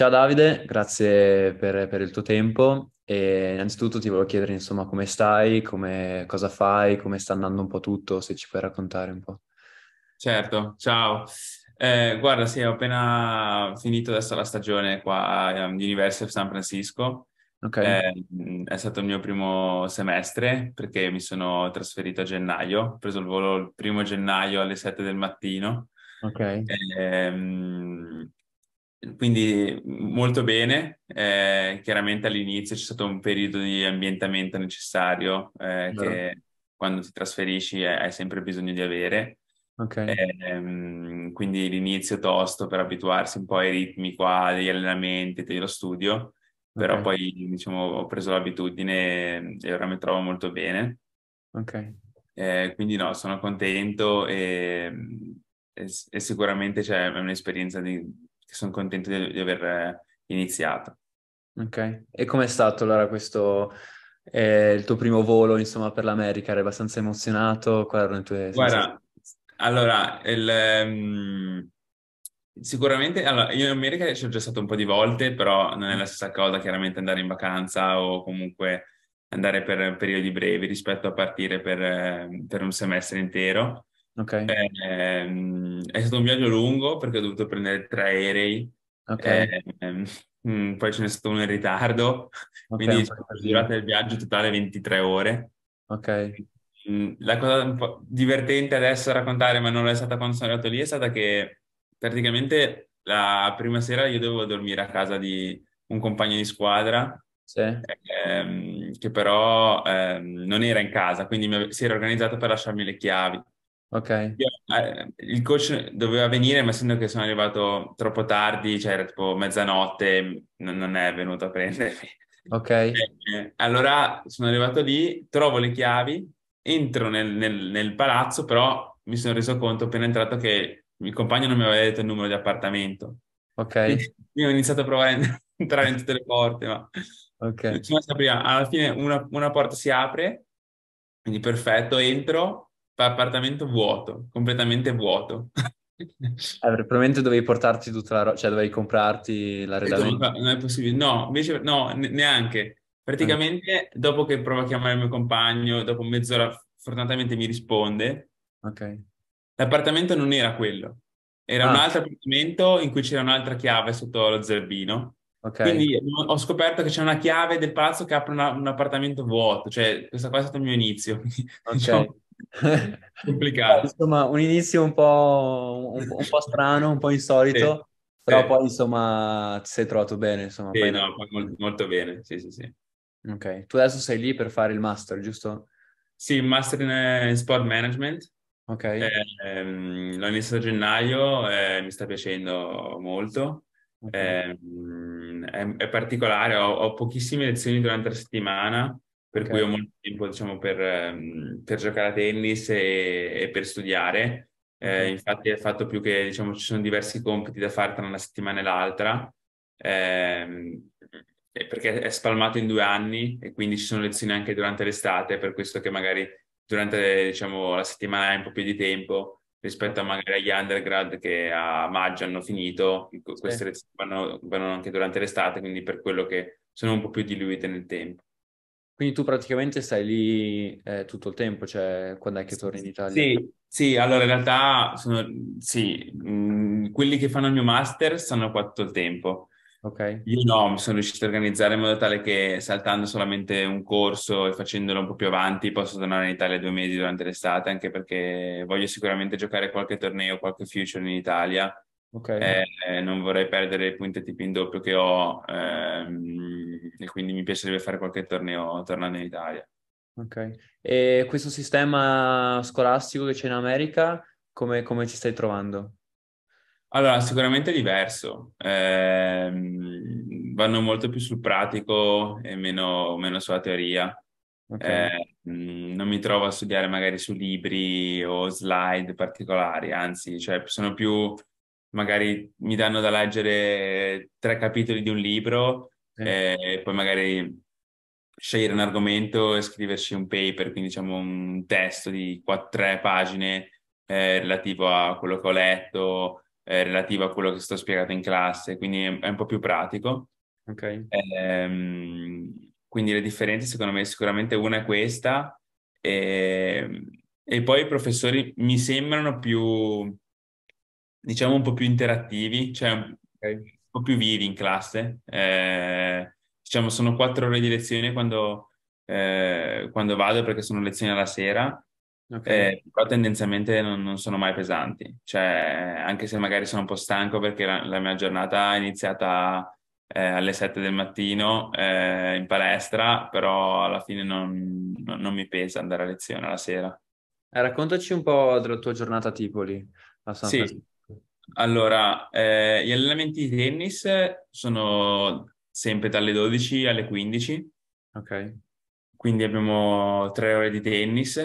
Ciao Davide, grazie per, per, il tuo tempo e innanzitutto ti volevo chiedere insomma come stai, come, cosa fai, come sta andando un po' tutto, se ci puoi raccontare un po'. Certo, ciao. Eh, guarda, sì, ho appena finito adesso la stagione qua um, di University of San Francisco. Okay. Eh, è stato il mio primo semestre perché mi sono trasferito a gennaio, ho preso il volo il primo gennaio alle 7 del mattino. Ok. E, ehm, quindi molto bene, eh, chiaramente all'inizio c'è stato un periodo di ambientamento necessario eh, che quando ti trasferisci hai sempre bisogno di avere. Okay. Eh, quindi l'inizio è tosto per abituarsi un po' ai ritmi qua, degli allenamenti, dello studio, però okay. poi diciamo, ho preso l'abitudine e ora mi trovo molto bene. Okay. Eh, quindi no, sono contento e, e, e sicuramente cioè, è un'esperienza di, sono contento di, di aver eh, iniziato. Ok, e com'è stato allora questo, eh, il tuo primo volo insomma per l'America? Eri abbastanza emozionato? Quali erano le tue Guarda, allora, il, um, sicuramente, allora, io in America ci sono già stato un po' di volte, però non è la stessa cosa chiaramente andare in vacanza o comunque andare per periodi brevi rispetto a partire per, eh, per un semestre intero. Ok. Eh, è stato un viaggio lungo perché ho dovuto prendere tre aerei, Ok. eh, mm, poi ce n'è stato uno in ritardo, Ok, quindi sono po' la durata del viaggio totale 23 ore. Ok. Mm, la cosa un po' divertente adesso a raccontare, ma non lo è stata quando sono arrivato lì, è stata che praticamente la prima sera io dovevo dormire a casa di un compagno di squadra, Sì. ehm, che però ehm, non era in casa, quindi si era organizzato per lasciarmi le chiavi. Ok. Io, eh, il coach doveva venire, ma essendo che sono arrivato troppo tardi, cioè era tipo mezzanotte, non, non è venuto a prendermi. Ok. Eh, allora sono arrivato lì, trovo le chiavi, entro nel, nel, nel, palazzo, però mi sono reso conto appena entrato che il compagno non mi aveva detto il numero di appartamento. Ok. Quindi, io ho iniziato a provare a entrare in tutte le porte, ma... Ok. Cioè, alla fine una, una porta si apre, quindi perfetto, entro, appartamento vuoto, completamente vuoto. Allora, probabilmente dovevi portarti tutta la roba, cioè dovevi comprarti l'arredamento. Non è possibile, no, invece no, neanche. Praticamente dopo che provo a chiamare il mio compagno, dopo mezz'ora fortunatamente mi risponde. Ok. L'appartamento non era quello, era ah. un altro appartamento in cui c'era un'altra chiave sotto lo zerbino. Okay. Quindi mm, ho scoperto che c'è una chiave del palazzo che apre una, un appartamento vuoto, cioè questo qua è stato il mio inizio. Okay. diciamo, Complicato. Insomma, un inizio un po', un, un po strano, un po' insolito, però sì. poi insomma ti sei trovato bene. Insomma, poi... no, molto, molto bene, sì, sì, sì. Ok, tu adesso sei lì per fare il master, giusto? Sì, master in, eh, in sport management. Ok. Eh, ehm, l'ho iniziato a gennaio eh, mi sta piacendo molto. Okay. Eh, è, è, particolare, ho, ho pochissime lezioni durante la settimana, per okay. cui ho molto tempo diciamo, per, ehm, per, giocare a tennis e, e per studiare. Eh, mhm. infatti è fatto più che diciamo, ci sono diversi compiti da fare tra una settimana e l'altra, eh, perché è spalmato in due anni e quindi ci sono lezioni anche durante l'estate, per questo che magari durante diciamo, la settimana hai un po' più di tempo rispetto a magari agli undergrad che a maggio hanno finito, ecco, queste sì. lezioni vanno, vanno anche durante l'estate, quindi per quello che sono un po' più diluite nel tempo. Quindi tu praticamente stai lì eh, tutto il tempo, cioè quando è che torni in Italia? Sì, sì allora in realtà sono, sì, mh, mm, quelli che fanno il mio master stanno qua tutto il tempo. Ok. Io no, mi sono riuscito a organizzare in modo tale che saltando solamente un corso e facendolo un po' più avanti posso tornare in Italia due mesi durante l'estate, anche perché voglio sicuramente giocare qualche torneo, qualche future in Italia Okay. Eh, eh, non vorrei perdere i puntetti in doppio che ho ehm, e quindi mi piacerebbe fare qualche torneo tornando in Italia. Ok, e questo sistema scolastico che c'è in America, come, come ci stai trovando? Allora, sicuramente è diverso, eh, vanno molto più sul pratico e meno, meno sulla teoria. Okay. Eh, non mi trovo a studiare magari su libri o slide particolari, anzi, cioè sono più magari mi danno da leggere tre capitoli di un libro sì. e eh, poi magari scegliere un argomento e scriverci un paper, quindi diciamo un testo di quattro, tre pagine eh, relativo a quello che ho letto, eh, relativo a quello che sto spiegando in classe, quindi è un po' più pratico. Okay. Ehm, quindi le differenze secondo me sicuramente una è questa e, ehm, e poi i professori mi sembrano più diciamo un po' più interattivi, cioè okay. un po' più vivi in classe. Eh, diciamo sono quattro ore di lezione quando, eh, quando, vado perché sono lezioni alla sera, okay. Eh, però tendenzialmente non, non, sono mai pesanti, cioè anche se magari sono un po' stanco perché la, la mia giornata è iniziata eh, alle sette del mattino eh, in palestra, però alla fine non, non, non mi pesa andare a lezione alla sera. Eh, raccontaci un po' della tua giornata tipo lì a San sì. Allora, eh, gli allenamenti di tennis sono sempre dalle 12 alle 15. Ok. Quindi abbiamo tre ore di tennis.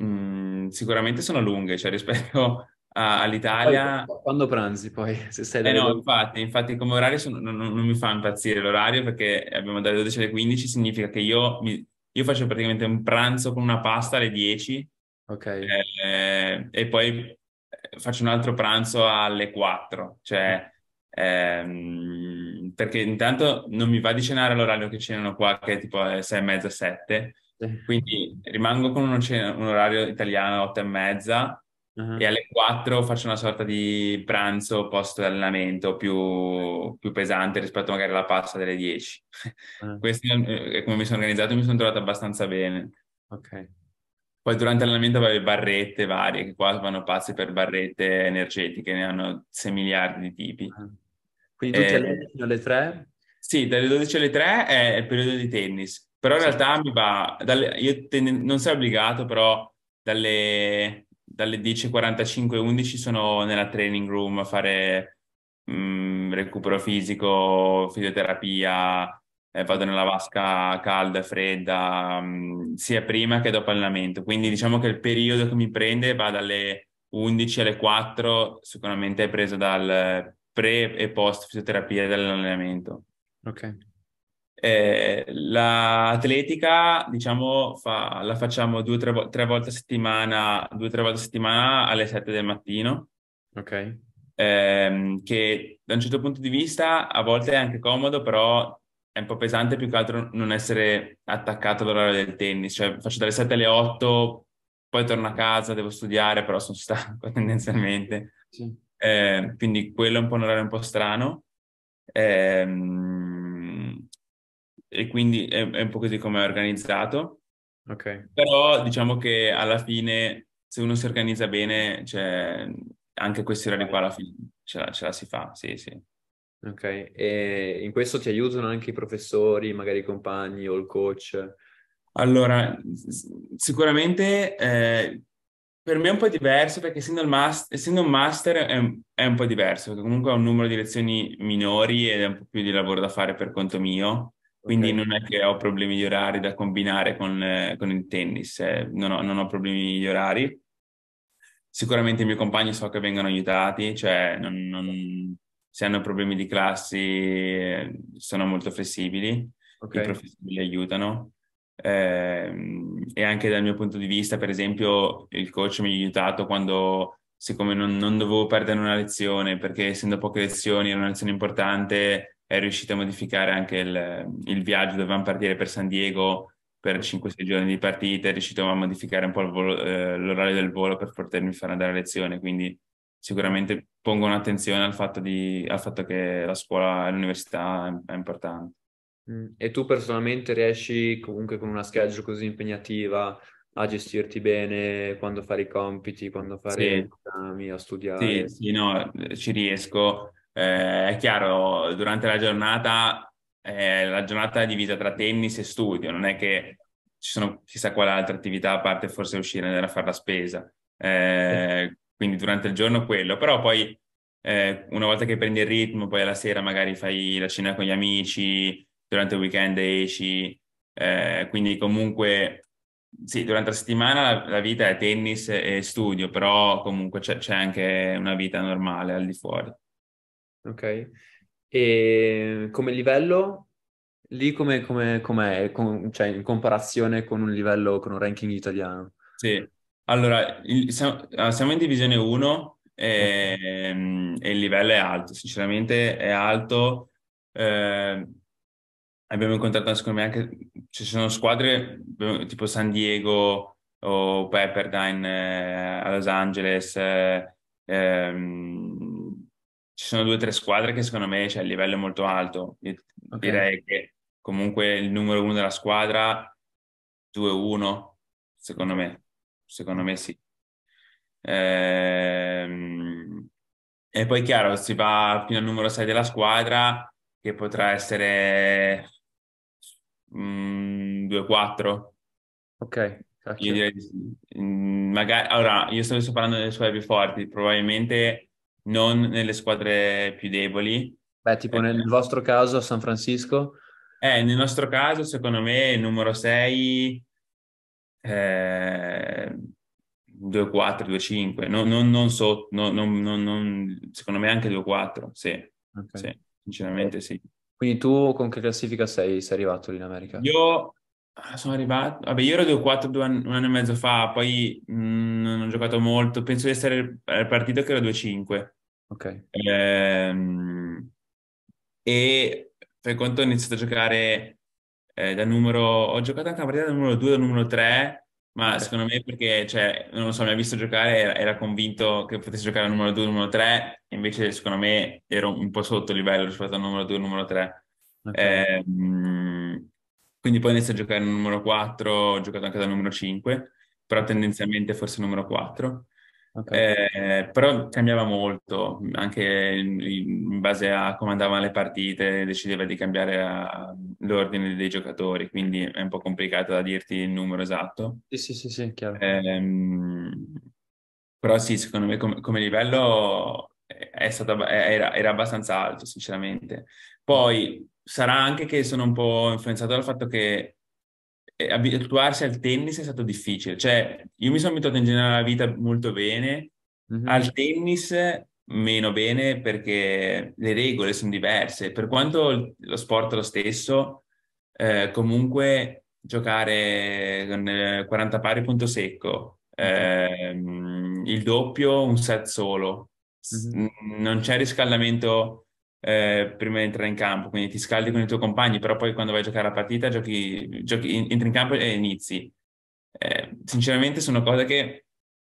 Mm, sicuramente sono lunghe, cioè rispetto a, all'Italia. quando pranzi poi? Se sei eh no, dove... infatti, infatti come orario sono, non, non, mi fa impazzire l'orario perché abbiamo dalle 12 alle 15, significa che io, mi, io faccio praticamente un pranzo con una pasta alle 10. Ok. Eh, eh, e poi eh, faccio un altro pranzo alle 4, cioè, mm. ehm, perché intanto non mi va di cenare all'orario che cenano qua, che è tipo alle eh, 6 e mezza, 7, quindi rimango con cena, un orario italiano 8 e mezza uh-huh. e alle 4 faccio una sorta di pranzo post allenamento più, più, pesante rispetto magari alla pasta delle 10. Uh-huh. Ah. Questo è eh, come mi sono organizzato e mi sono trovato abbastanza bene. Ok. Poi durante l'allenamento avevi barrette varie, che qua vanno pazzi per barrette energetiche, ne hanno 6 miliardi di tipi. Ah. Quindi tu eh, ti alleni fino alle 3? Sì, dalle 12 alle 3 è il periodo di tennis. Però in realtà mi va, dalle, io ten, non sei obbligato, però dalle, dalle 10.45 11 sono nella training room a fare mh, mm, recupero fisico, fisioterapia, eh, vado nella vasca calda, e fredda, mh, mm, sia prima che dopo allenamento. Quindi diciamo che il periodo che mi prende va dalle 11 alle 4, sicuramente è preso dal pre e post fisioterapia dell'allenamento. Ok. Eh, l'atletica, diciamo, fa, la facciamo due, tre, tre volte a settimana, due o tre volte a settimana alle 7 del mattino. Ok. Ehm, che da un certo punto di vista a volte è anche comodo, però è un po' pesante più che altro non essere attaccato all'orario del tennis, cioè faccio dalle 7 alle 8, poi torno a casa, devo studiare, però sono stanco tendenzialmente. Sì. Eh, quindi quello è un po' un orario un po' strano. Eh, e quindi è, è, un po' così come è organizzato. Okay. Però diciamo che alla fine, se uno si organizza bene, cioè, anche questi orari qua alla fine ce la, ce la si fa, sì, sì. Ok, e in questo ti aiutano anche i professori, magari i compagni o il coach? Allora, sicuramente eh, per me è un po' diverso perché essendo, master, essendo un master è un, è un, po' diverso, perché comunque ho un numero di lezioni minori ed è un po' più di lavoro da fare per conto mio, quindi okay. non è che ho problemi di orari da combinare con, eh, con il tennis, eh, non, ho, non ho problemi di orari. Sicuramente i miei compagni so che vengono aiutati, cioè non, non se hanno problemi di classi sono molto flessibili, okay. i professori li aiutano. Eh, e anche dal mio punto di vista, per esempio, il coach mi ha aiutato quando, siccome non, non dovevo perdere una lezione, perché essendo poche lezioni era una lezione importante, è riuscito a modificare anche il, il viaggio, dovevamo partire per San Diego per 5-6 giorni di partita, è riuscito a modificare un po' volo, eh, l'orario del volo per potermi fare andare a lezione, quindi sicuramente pongono attenzione al fatto, di, al fatto che la scuola e l'università è, è importante. Mm. E tu personalmente riesci comunque con una schedule così impegnativa a gestirti bene quando fare i compiti, quando fare sì. gli esami, a studiare? Sì, sì, no, ci riesco. Eh, è chiaro, durante la giornata, eh, la giornata è divisa tra tennis e studio, non è che ci sono chissà quale altra attività a parte forse uscire a fare la spesa. Eh, quindi durante il giorno quello, però poi eh, una volta che prendi il ritmo, poi alla sera magari fai la cena con gli amici, durante il weekend esci, eh, quindi comunque sì, durante la settimana la, la, vita è tennis e studio, però comunque c'è, c'è, anche una vita normale al di fuori. Ok, e come livello? Lì come, come, com'è, com- cioè in comparazione con un livello, con un ranking italiano? Sì, allora, il, siamo, ah, siamo in divisione 1 e, ehm, e, il livello è alto, sinceramente è alto. Eh, abbiamo incontrato, secondo me, anche ci sono squadre tipo San Diego o Pepperdine eh, a Los Angeles. Eh, ehm, ci sono due o tre squadre che secondo me cioè, il livello è molto alto. Io okay. Direi che comunque il numero uno della squadra 2-1, secondo me secondo me sì. Ehm, e poi chiaro, si va fino al numero 6 della squadra, che potrà essere mm, 2-4. Ok. Io direi mm, magari, allora, io sto parlando delle squadre più forti, probabilmente non nelle squadre più deboli. Beh, tipo eh, nel eh. vostro caso a San Francisco? Eh, nel nostro caso, secondo me, il numero 6 eh, 2-4, 2-5, non, non, non so, non, non, secondo me anche 2-4, sì. Okay. sì, sinceramente sì. Quindi tu con che classifica sei, sei arrivato lì in America? Io ah, sono arrivato, vabbè io ero 2-4 un anno e mezzo fa, poi mh, mm, non ho giocato molto, penso di essere partito che era 2-5. Ok. Ehm, e per quanto ho iniziato a giocare eh, da numero... Ho giocato anche una partita da numero 2 da numero 3, ma secondo me perché, cioè, non lo so, mi ha visto giocare, era, era convinto che potesse giocare al numero 2, numero 3, invece secondo me ero un po' sotto livello rispetto al numero 2, numero 3. Okay. Eh, quindi poi inizio a giocare al numero 4, ho giocato anche dal numero 5, però tendenzialmente forse numero 4. Okay. Eh, però cambiava molto, anche in, in, base a come andavano le partite, decideva di cambiare a, l'ordine dei giocatori, quindi è un po' complicato da dirti il numero esatto. Sì, sì, sì, sì chiaro. Eh, però sì, secondo me com- come livello stato, era, era abbastanza alto, sinceramente. Poi sarà anche che sono un po' influenzato dal fatto che abituarsi al tennis è stato difficile. Cioè, io mi sono abituato in generale alla vita molto bene, mm-hmm. al tennis meno bene perché le regole sono diverse. Per quanto lo sport è lo stesso, eh, comunque giocare con 40 eh, pari punto secco, eh, il doppio un set solo, mm-hmm. non c'è riscaldamento eh, prima di entrare in campo, quindi ti scaldi con i tuoi compagni, però poi quando vai a giocare la partita giochi, giochi, entri in campo e inizi. Eh, sinceramente sono cose che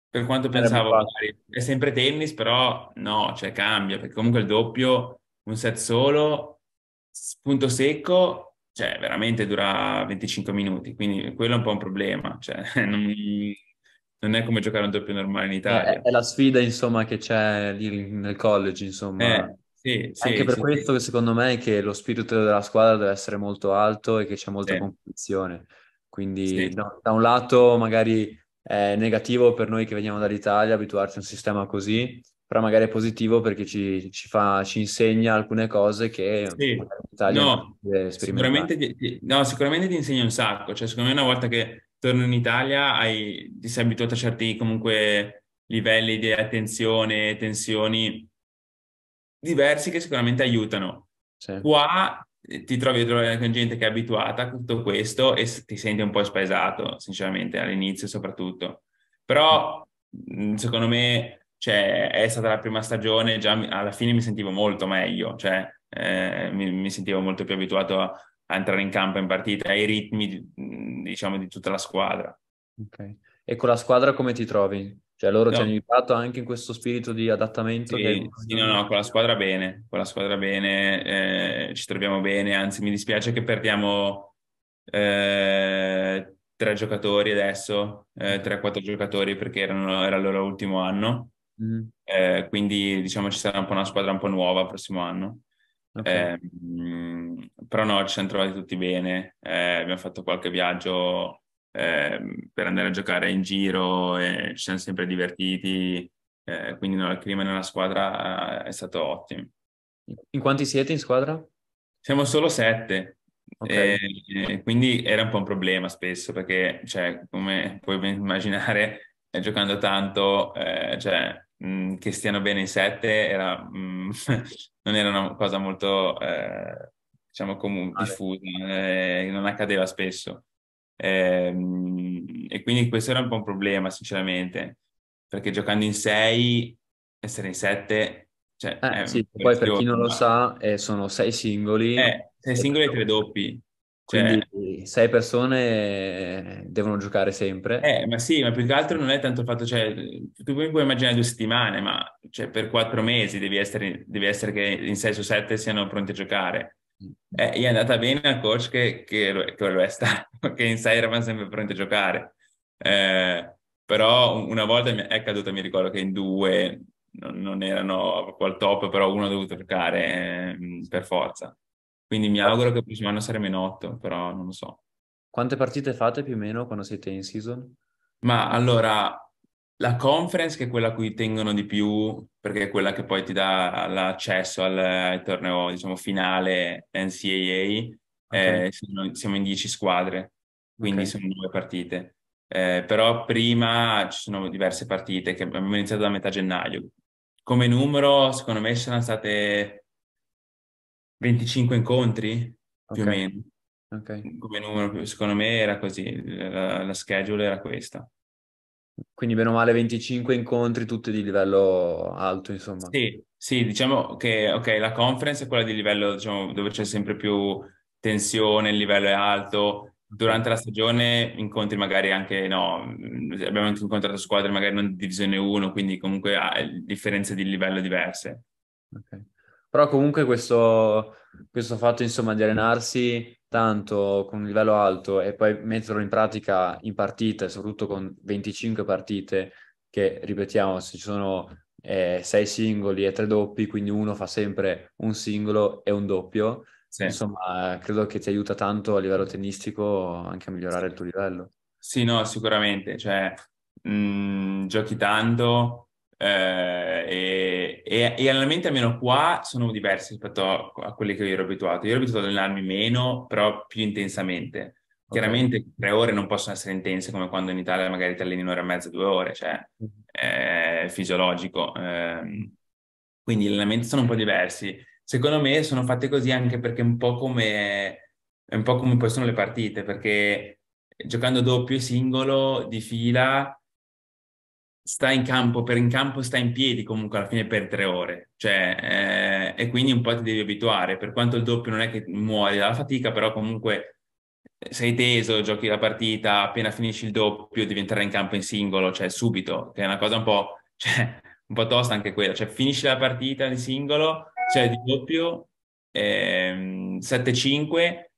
per quanto pensavo magari, è sempre tennis, però no, cioè cambia, perché comunque il doppio, un set solo, punto secco, cioè veramente dura 25 minuti, quindi quello è un po' un problema, cioè non, non è come giocare un doppio normale in eh, Italia. È, è la sfida, insomma, che c'è lì nel college, insomma. Eh sì, sì, anche per sì. questo che secondo me è che lo spirito della squadra deve essere molto alto e che c'è molta sì. competizione. Quindi no, da un lato magari è negativo per noi che veniamo dall'Italia abituarci a un sistema così, però magari è positivo perché ci, ci, fa, ci insegna alcune cose che sì. l'Italia no, sicuramente no, sicuramente ti insegna un sacco. Cioè, secondo me una volta che torno in Italia hai, ti sei abituato a certi comunque livelli di attenzione, tensioni diversi che sicuramente aiutano. Certo. Qua eh, ti trovi a trovare con gente che è abituata a tutto questo e ti senti un po' spaesato, sinceramente, all'inizio soprattutto. Però, mm, secondo me, cioè, è stata la prima stagione, già alla fine mi sentivo molto meglio, cioè, eh, mi, mi, sentivo molto più abituato a, a, entrare in campo in partita, ai ritmi, mm, diciamo, di tutta la squadra. Okay. E con la squadra come ti trovi? Cioè loro no. ci hanno aiutato anche in questo spirito di adattamento. Sì, che... sì no, no, con la squadra bene, con la squadra bene, eh, ci troviamo bene, anzi mi dispiace che perdiamo eh, tre giocatori adesso, eh, mm. tre o quattro giocatori perché erano, era il loro ultimo anno, mm. Eh, quindi diciamo ci sarà un po' una squadra un po' nuova il prossimo anno. Okay. Ehm, però no, ci siamo trovati tutti bene, eh, abbiamo fatto qualche viaggio Ehm, per andare a giocare in giro e ci siamo sempre divertiti, eh, quindi no, il clima nella squadra eh, è stato ottimo. In quanti siete in squadra? Siamo solo sette, okay. e, quindi era un po' un problema spesso perché, cioè, come puoi immaginare, eh, giocando tanto, eh, cioè, mh, mm, che stiano bene in sette era, mh, mm, non era una cosa molto, eh, diciamo, comune, diffusa, eh, non accadeva spesso. Ehm, e quindi questo era un po' un problema, sinceramente, perché giocando in 6, essere in 7... Cioè, eh, sì, poi per chi non lo sa, eh, sono 6 singoli. 6 eh, eh, singoli e 3 doppi. Cioè, Quindi sei persone eh, devono giocare sempre. Eh, ma sì, ma più che altro non è tanto il fatto, cioè, tu puoi immaginare due settimane, ma cioè, per quattro mesi devi essere, devi essere che in 6 su 7 siano pronti a giocare. Eh, è andata bene al coach che, che, lo, che lo è stato, che in 6 eravamo sempre pronti a giocare. Eh, però una volta è caduta, mi ricordo che in due non, non erano proprio al top, però uno ha dovuto giocare eh, per forza. Quindi mi auguro che il prossimo anno saremo in 8, però non lo so. Quante partite fate più o meno quando siete in season? Ma allora, la conference, che è quella a cui tengono di più, perché è quella che poi ti dà l'accesso al, al torneo, diciamo, finale NCAA, okay. eh, sono, siamo in 10 squadre, quindi okay. sono due partite. Eh, però prima ci sono diverse partite che abbiamo iniziato da metà gennaio. Come numero, secondo me, sono state 25 incontri, più okay. o meno. Okay. Come numero, secondo me era così, la, la schedule era questa. Quindi bene o male 25 incontri, tutti di livello alto, insomma. Sì, sì diciamo che okay, la conference è quella di livello diciamo, dove c'è sempre più tensione, il livello è alto. Durante la stagione incontri magari anche, no, abbiamo anche incontrato squadre magari non di divisione 1, quindi comunque differenze di livello diverse. Okay. Però comunque questo, questo fatto, insomma, di allenarsi tanto con un livello alto e poi metterlo in pratica in partite, soprattutto con 25 partite, che ripetiamo, se ci sono eh, 6 singoli e tre doppi, quindi uno fa sempre un singolo e un doppio, sì. insomma credo che ti aiuta tanto a livello tennistico anche a migliorare sì. il tuo livello. Sì, no, sicuramente, cioè mh, mm, giochi tanto, eh, e, e, e allenamenti almeno qua sono diversi rispetto a, a, quelli che io ero abituato. Io ero abituato ad allenarmi meno, però più intensamente. Okay. Chiaramente tre ore non possono essere intense come quando in Italia magari ti alleni un'ora e mezza, due ore, cioè è mhm. eh, fisiologico. Eh, quindi gli allenamenti sono un po' diversi. Secondo me sono fatti così anche perché un po' come, un po come poi sono le partite, perché giocando doppio e singolo di fila sta in campo, per in campo sta in piedi comunque alla fine per tre ore, cioè, eh, e quindi un po' ti devi abituare, per quanto il doppio non è che muori dalla fatica, però comunque eh, sei teso, giochi la partita, appena finisci il doppio devi entrare in campo in singolo, cioè subito, che è una cosa un po', cioè, un po tosta anche quella, cioè finisci la partita in singolo, cioè di doppio, ehm, 7-5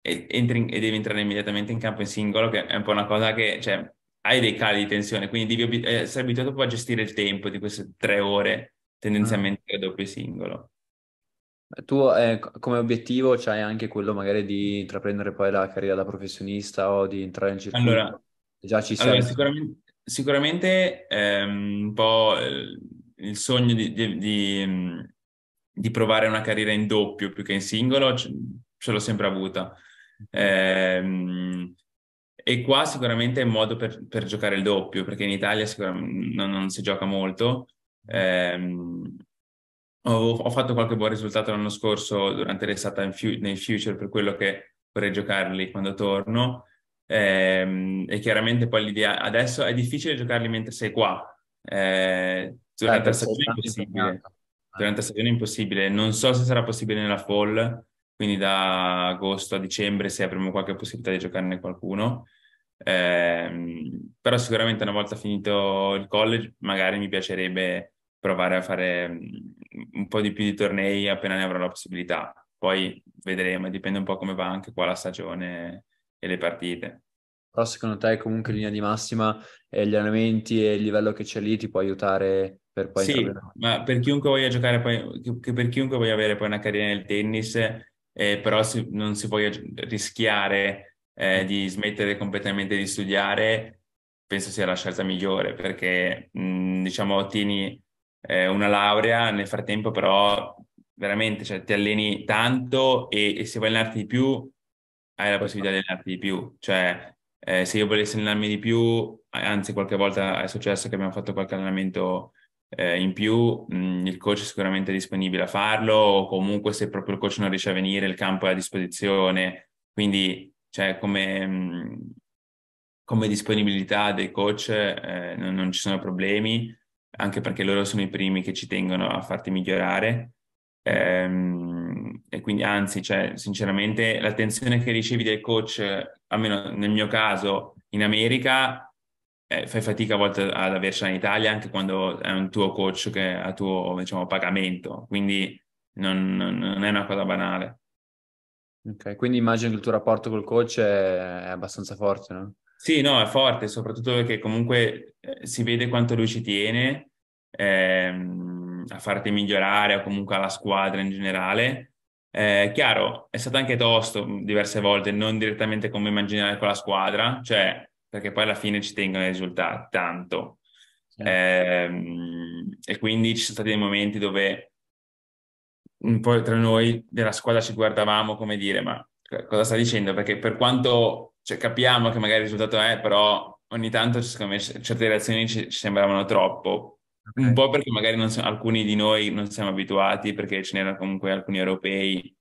e, entri in, e devi entrare immediatamente in campo in singolo, che è un po' una cosa che... Cioè, hai dei cali di tensione, quindi devi, eh, sei abituato proprio a gestire il tempo di queste tre ore, tendenzialmente ah. doppio singolo. Tu eh, come obiettivo c'hai anche quello magari di intraprendere poi la carriera da professionista o di entrare in circuito? Allora, Già ci allora, sicuramente, sicuramente ehm, un po' eh, il sogno di, di, di, mm, di, provare una carriera in doppio più che in singolo ce, ce l'ho sempre avuta. Eh, e qua sicuramente è un modo per, per, giocare il doppio, perché in Italia non, non si gioca molto. Eh, ho, ho, fatto qualche buon risultato l'anno scorso durante l'estate fu- nei future, per quello che vorrei giocarli quando torno. Eh, e chiaramente poi l'idea adesso è difficile giocarli mentre sei qua. Eh, durante, la certo, stagione è impossibile. durante la stagione è impossibile. Non so se sarà possibile nella fall quindi da agosto a dicembre se avremo qualche possibilità di giocarne qualcuno. Eh, però sicuramente una volta finito il college magari mi piacerebbe provare a fare mm, un po' di più di tornei appena ne avrò la possibilità. Poi vedremo, dipende un po' come va anche qua la stagione e le partite. Però secondo te comunque in linea di massima eh, gli allenamenti e il livello che c'è lì ti può aiutare per poi... Sì, ma per chiunque voglia giocare poi, per chiunque voglia avere poi una carriera nel tennis, eh, però si, non si voglia rischiare eh, di smettere completamente di studiare, penso sia la scelta migliore perché mh, mm, diciamo ottieni eh, una laurea, nel frattempo però veramente cioè, ti alleni tanto e, e, se vuoi allenarti di più hai la possibilità di allenarti di più, cioè eh, se io volessi allenarmi di più, anzi qualche volta è successo che abbiamo fatto qualche allenamento eh, in più mh, il coach è sicuramente disponibile a farlo o comunque se proprio il coach non riesce a venire il campo è a disposizione, quindi cioè, come, mh, come disponibilità dei coach eh, non, non, ci sono problemi, anche perché loro sono i primi che ci tengono a farti migliorare. Ehm, e quindi, anzi, cioè, sinceramente, l'attenzione che ricevi dai coach, almeno nel mio caso in America, eh, fai fatica a volte ad avercela in Italia anche quando è un tuo coach che ha tuo diciamo, pagamento, quindi non, non, è una cosa banale. Ok, quindi immagino che il tuo rapporto col coach è, è abbastanza forte, no? Sì, no, è forte, soprattutto perché comunque eh, si vede quanto lui ci tiene ehm, a farti migliorare o comunque alla squadra in generale. Eh, chiaro, è stato anche tosto diverse volte, non direttamente come immaginare con la squadra, cioè perché poi alla fine ci tengono i risultati tanto. Sì. Eh, e quindi ci sono stati dei momenti dove un po' tra noi della squadra ci guardavamo come dire ma cosa sta dicendo? Perché per quanto cioè, capiamo che magari il risultato è, però ogni tanto secondo me certe reazioni ci, ci sembravano troppo. Okay. Un po' perché magari siamo, alcuni di noi non siamo abituati, perché ce n'erano comunque alcuni europei,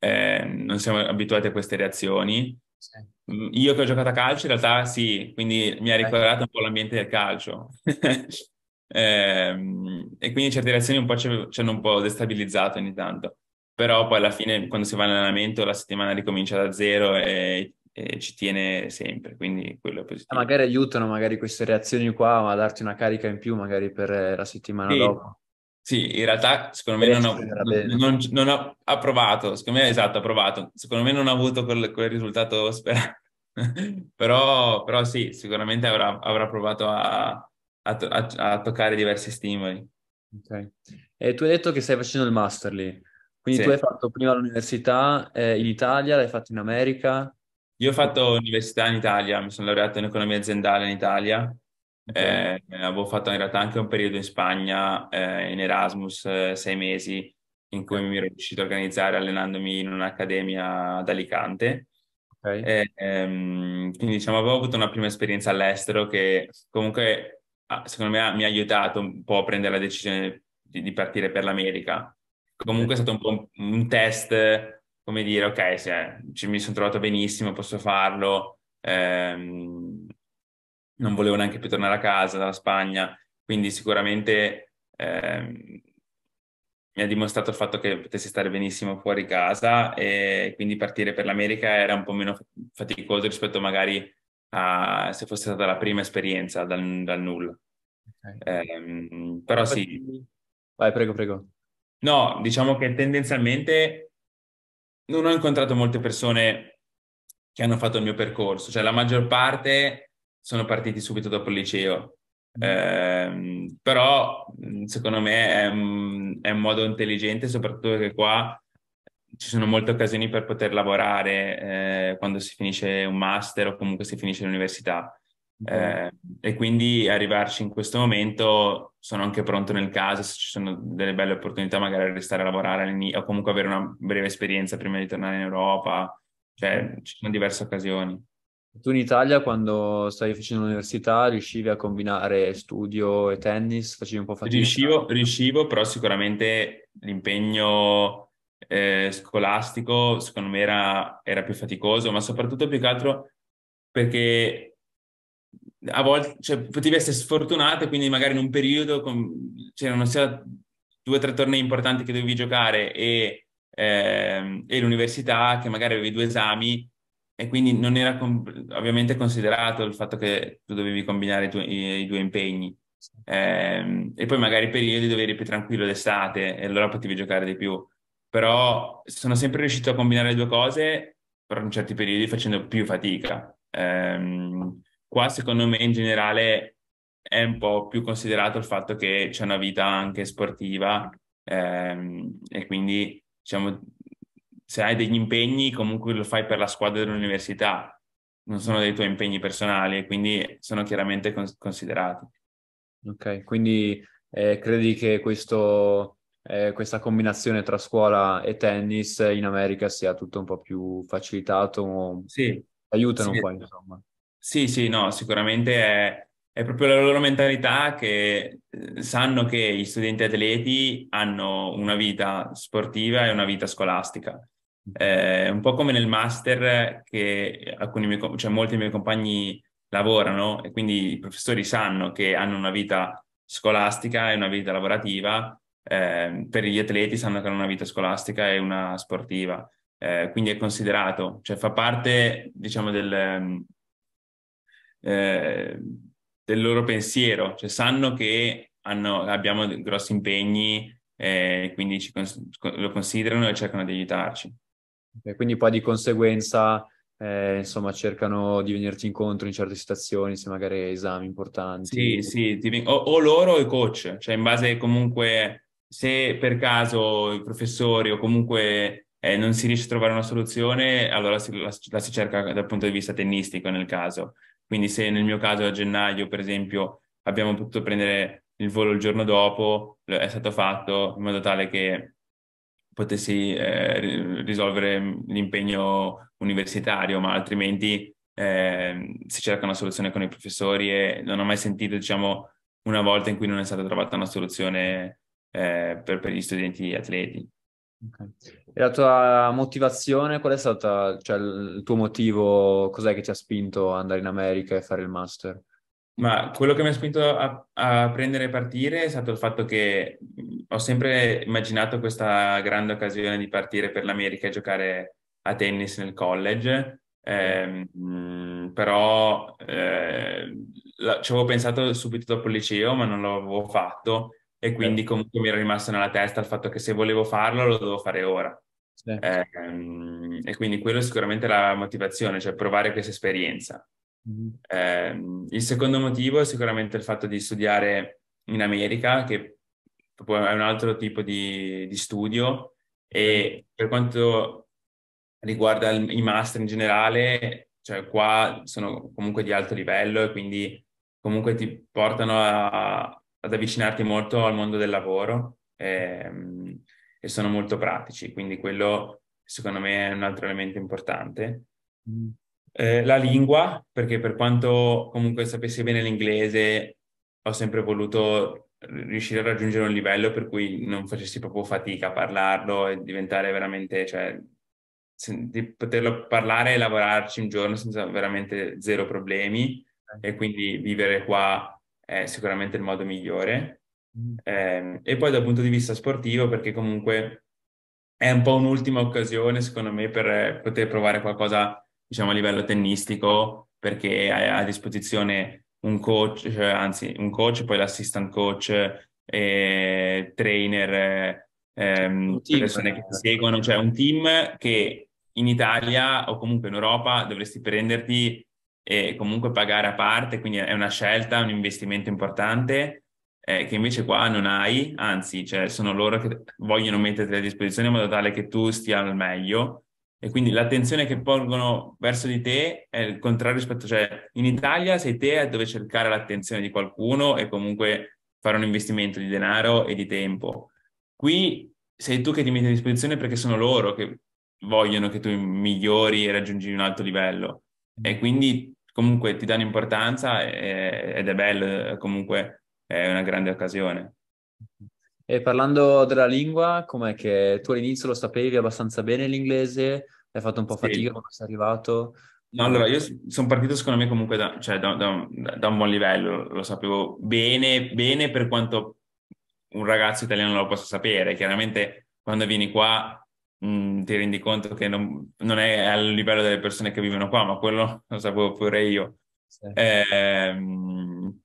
eh, non siamo abituati a queste reazioni. Sì. Mm, io che ho giocato a calcio, in realtà sì, quindi mi ha eh. ricordato un po' l'ambiente del calcio. eh, e quindi certe reazioni un po' ci hanno un po' destabilizzato ogni tanto. Però poi alla fine, quando si va in allenamento, la settimana ricomincia da zero e, e ci tiene sempre, quindi quello è positivo. Ah, magari aiutano magari queste reazioni qua a darti una carica in più magari per eh, la settimana sì. dopo. Sì, in realtà secondo me non, ho, non, non ho, ha provato, secondo me esatto, ha provato, secondo me non ha avuto quel, quel risultato sperato, però, però, sì, sicuramente avrà, avrà provato a, a, a, a, toccare diversi stimoli. Ok, e tu hai detto che stai facendo il master lì, quindi sì. tu hai fatto prima l'università eh, in Italia, l'hai fatto in America? Io ho fatto l'università in Italia, mi sono laureato in economia aziendale in Italia eh, avevo fatto in realtà anche un periodo in Spagna, eh, in Erasmus, eh, sei mesi, in cui mi ero riuscito a organizzare allenandomi in un'accademia ad Alicante. Okay. E, eh, ehm, quindi diciamo avevo avuto una prima esperienza all'estero che comunque ah, secondo me mi ha aiutato un po' a prendere la decisione di, di partire per l'America. Comunque è stato un po' un test, come dire, ok, se, eh, ci, mi sono trovato benissimo, posso farlo. Ehm, non volevo neanche più tornare a casa dalla Spagna, quindi sicuramente eh, mi ha dimostrato il fatto che potessi stare benissimo fuori casa e quindi partire per l'America era un po' meno faticoso rispetto magari a se fosse stata la prima esperienza dal, dal nulla. Okay. Eh, però sì. Vai, prego, prego. No, diciamo che tendenzialmente non ho incontrato molte persone che hanno fatto il mio percorso, cioè la maggior parte sono partiti subito dopo il liceo. Eh, però mm, secondo me è, è, un modo intelligente, soprattutto che qua ci sono molte occasioni per poter lavorare eh, quando si finisce un master o comunque si finisce l'università. Eh, e quindi arrivarci in questo momento sono anche pronto nel caso se ci sono delle belle opportunità magari restare a lavorare o comunque avere una breve esperienza prima di tornare in Europa cioè ci sono diverse occasioni tu in Italia quando stavi facendo l'università riuscivi a combinare studio e tennis? Facevi un po' fatica? Riuscivo, riuscivo però sicuramente l'impegno eh, scolastico secondo me era, era, più faticoso, ma soprattutto più che altro perché a volte cioè, potevi essere sfortunato, quindi magari in un periodo con, c'erano cioè, sia due o tre tornei importanti che dovevi giocare e, eh, e l'università che magari avevi due esami e quindi non era ovviamente considerato il fatto che tu dovevi combinare i, tu- i due impegni. Eh, e poi magari periodi dove eri più tranquillo d'estate e allora potevi giocare di più. Però sono sempre riuscito a combinare le due cose, però in certi periodi facendo più fatica. Eh, qua secondo me in generale è un po' più considerato il fatto che c'è una vita anche sportiva ehm, e quindi diciamo se hai degli impegni comunque lo fai per la squadra dell'università, non sono dei tuoi impegni personali e quindi sono chiaramente considerati. Ok, quindi eh, credi che questo, eh, questa combinazione tra scuola e tennis in America sia tutto un po' più facilitato? Sì. Aiutano sì. un insomma. Sì, sì, no, sicuramente è, è proprio la loro mentalità che eh, sanno che gli studenti atleti hanno una vita sportiva e una vita scolastica eh, un po' come nel master che miei, cioè molti miei compagni lavorano e quindi i professori sanno che hanno una vita scolastica e una vita lavorativa, eh, per gli atleti sanno che hanno una vita scolastica e una sportiva, eh, quindi è considerato, cioè fa parte diciamo del, ehm, eh, del loro pensiero, cioè sanno che hanno, abbiamo grossi impegni e eh, quindi ci, lo considerano e cercano di aiutarci. E eh, quindi poi di conseguenza, eh, insomma, cercano di venirti incontro in certe situazioni, se magari hai esami importanti. Sì, sì, ti... o, o, loro o i coach, cioè in base comunque se per caso i professori o comunque eh, non si riesce a trovare una soluzione, allora si, la, la si cerca dal punto di vista tennistico nel caso. Quindi se nel mio caso a gennaio, per esempio, abbiamo potuto prendere il volo il giorno dopo, è stato fatto in modo tale che potessi eh, risolvere l'impegno universitario, ma altrimenti eh, si cerca una soluzione con i professori e non ho mai sentito, diciamo, una volta in cui non è stata trovata una soluzione eh, per, per, gli studenti atleti. Okay. E la tua motivazione, qual è stata, cioè il tuo motivo, cos'è che ti ha spinto ad andare in America e fare il master? Ma quello che mi ha spinto a, a, prendere e partire è stato il fatto che ho sempre immaginato questa grande occasione di partire per l'America e giocare a tennis nel college, eh, però eh, ci avevo pensato subito dopo il liceo, ma non l'avevo fatto e quindi certo. comunque mi era rimasto nella testa il fatto che se volevo farlo lo dovevo fare ora. Eh, e quindi quello è sicuramente la motivazione, cioè provare questa esperienza. Eh, il secondo motivo è sicuramente il fatto di studiare in America, che è un altro tipo di, di studio e mm-hmm. per quanto riguarda il, i master in generale, cioè qua sono comunque di alto livello e quindi comunque ti portano a, ad avvicinarti molto al mondo del lavoro e, ehm, e, sono molto pratici, quindi quello secondo me è un altro elemento importante. Mm-hmm. Eh, la lingua, perché per quanto comunque sapessi bene l'inglese, ho sempre voluto riuscire a raggiungere un livello per cui non facessi proprio fatica a parlarlo e diventare veramente, cioè, di poterlo parlare e lavorarci un giorno senza veramente zero problemi eh. e quindi vivere qua è sicuramente il modo migliore. Eh, e poi dal punto di vista sportivo, perché comunque è un po' un'ultima occasione, secondo me, per poter provare qualcosa diciamo, a livello tennistico, perché hai a disposizione un coach, cioè, anzi un coach, poi l'assistant coach, eh, trainer, ehm, team, persone che ti eh. seguono, cioè un team che in Italia o comunque in Europa dovresti prenderti e comunque pagare a parte, quindi è una scelta, un investimento importante eh, che invece qua non hai, anzi cioè sono loro che vogliono metterti a disposizione in modo tale che tu stia al meglio e quindi l'attenzione che pongono verso di te è il contrario rispetto, cioè in Italia sei te a dove cercare l'attenzione di qualcuno e comunque fare un investimento di denaro e di tempo. Qui sei tu che ti metti a disposizione perché sono loro che vogliono che tu migliori e raggiungi un alto livello e quindi comunque ti danno importanza eh, ed è bello, eh, comunque è una grande occasione. E parlando della lingua, com'è che tu all'inizio lo sapevi abbastanza bene l'inglese? Hai fatto un po' sì. fatica quando sei arrivato? No, allora io sono partito secondo me comunque da, cioè, da, da, da un buon livello, lo sapevo bene, bene per quanto un ragazzo italiano lo possa sapere. Chiaramente quando vieni qua mh, mm, ti rendi conto che non, non, è al livello delle persone che vivono qua, ma quello lo sapevo pure io. Sì. Eh,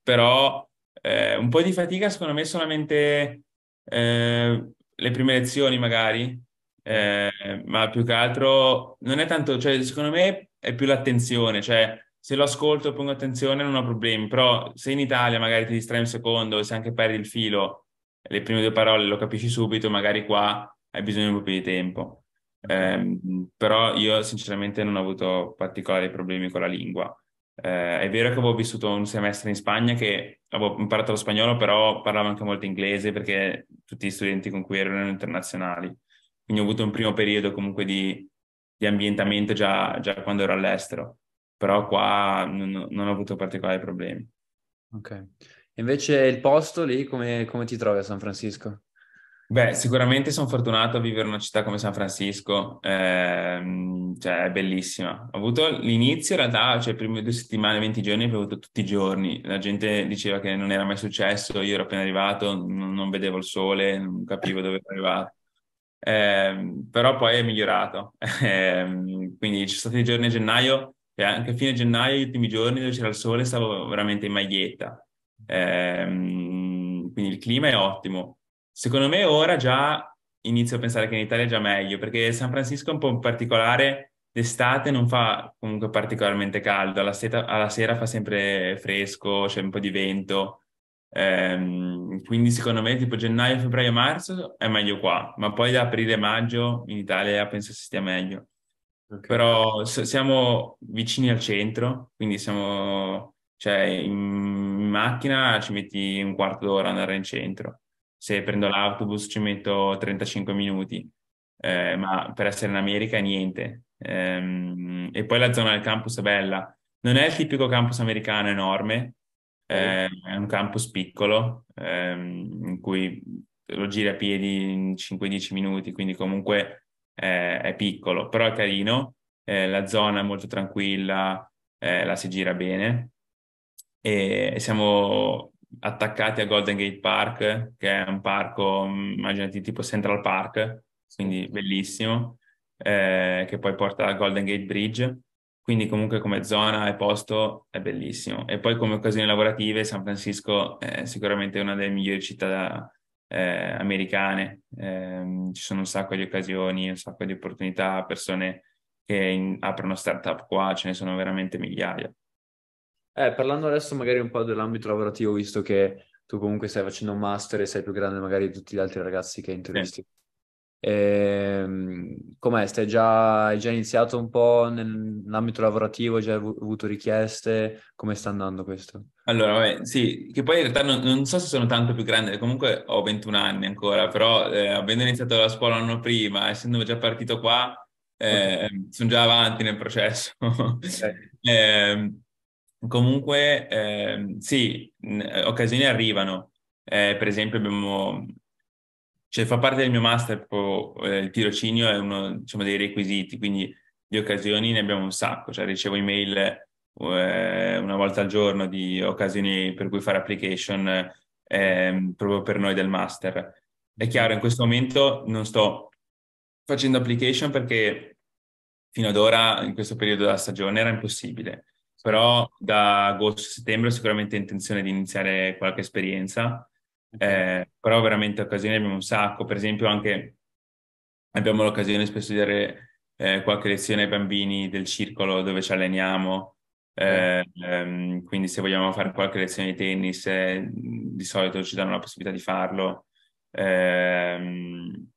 però eh, un po' di fatica secondo me solamente Ehm, le prime lezioni magari, mm. eh, ma più che altro non è tanto, cioè secondo me è più l'attenzione, cioè se lo ascolto e pongo attenzione non ho problemi, però se in Italia magari ti distrai un secondo se anche perdi il filo, le prime due parole lo capisci subito, magari qua hai bisogno di un po' più di tempo. Eh, però io sinceramente non ho avuto particolari problemi con la lingua. Eh, è vero che avevo vissuto un semestre in Spagna che avevo imparato lo spagnolo, però parlavo anche molto inglese perché tutti gli studenti con cui ero erano internazionali. Quindi ho avuto un primo periodo comunque di, di ambientamento già, già, quando ero all'estero, però qua non, non ho avuto particolari problemi. Ok. Invece il posto lì, come, come ti trovi a San Francisco? Beh, sicuramente sono fortunato a vivere in una città come San Francisco, ehm, cioè è bellissima. Ho avuto l'inizio, in realtà, cioè le prime due settimane, 20 giorni, ho avuto tutti i giorni. La gente diceva che non era mai successo, io ero appena arrivato, non, non vedevo il sole, non capivo dove ero arrivato. Eh, però poi è migliorato. Eh, quindi ci sono stati i giorni a gennaio, e anche a fine gennaio, gli ultimi giorni dove c'era il sole, stavo veramente in maglietta. Eh, quindi il clima è ottimo. Secondo me ora già inizio a pensare che in Italia è già meglio, perché San Francisco è un po' in particolare, d'estate non fa comunque particolarmente caldo, alla, seta, alla sera fa sempre fresco, c'è un po' di vento, ehm, quindi secondo me tipo gennaio, febbraio, marzo è meglio qua, ma poi da aprile, maggio in Italia penso si stia meglio. Okay. Però s- siamo vicini al centro, quindi siamo, cioè, in macchina ci metti un quarto d'ora ad andare in centro se prendo l'autobus ci metto 35 minuti, eh, ma per essere in America niente. Ehm, e poi la zona del campus è bella. Non è il tipico campus americano enorme, eh, è un campus piccolo ehm, in cui lo giri a piedi in 5-10 minuti, quindi comunque eh, è piccolo, però è carino, eh, la zona è molto tranquilla, eh, la si gira bene e siamo attaccati a Golden Gate Park, che è un parco, mm, immaginati tipo Central Park, quindi bellissimo, eh, che poi porta a Golden Gate Bridge. Quindi comunque come zona e posto è bellissimo. E poi come occasioni lavorative San Francisco è sicuramente una delle migliori città eh, americane. Eh, ci sono un sacco di occasioni, un sacco di opportunità, persone che in, aprono startup qua, ce ne sono veramente migliaia. Eh, parlando adesso magari un po' dell'ambito lavorativo, visto che tu comunque stai facendo un master e sei più grande magari di tutti gli altri ragazzi che intervisti. Sì. Ehm, com'è? Stai già, hai già iniziato un po' nell'ambito lavorativo? Hai già avuto richieste? Come sta andando questo? Allora, vabbè, sì, che poi in realtà non, non so se sono tanto più grande, comunque ho 21 anni ancora, però eh, avendo iniziato la scuola l'anno prima, essendo già partito qua, eh, okay. sono già avanti nel processo. Okay. eh, Comunque, ehm, eh, sì, occasioni arrivano. Eh, per esempio abbiamo... Cioè, fa parte del mio master, po, eh, il tirocinio è uno, diciamo, dei requisiti, quindi di occasioni ne abbiamo un sacco. Cioè, ricevo email eh, una volta al giorno di occasioni per cui fare application ehm, proprio per noi del master. È chiaro, in questo momento non sto facendo application perché fino ad ora, in questo periodo della stagione, era impossibile però da agosto-settembre ho sicuramente intenzione di iniziare qualche esperienza, eh, però veramente occasioni abbiamo un sacco, per esempio anche abbiamo l'occasione spesso di dare eh, qualche lezione ai bambini del circolo dove ci alleniamo, eh, ehm, quindi se vogliamo fare qualche lezione di tennis eh, di solito ci danno la possibilità di farlo. Ehm,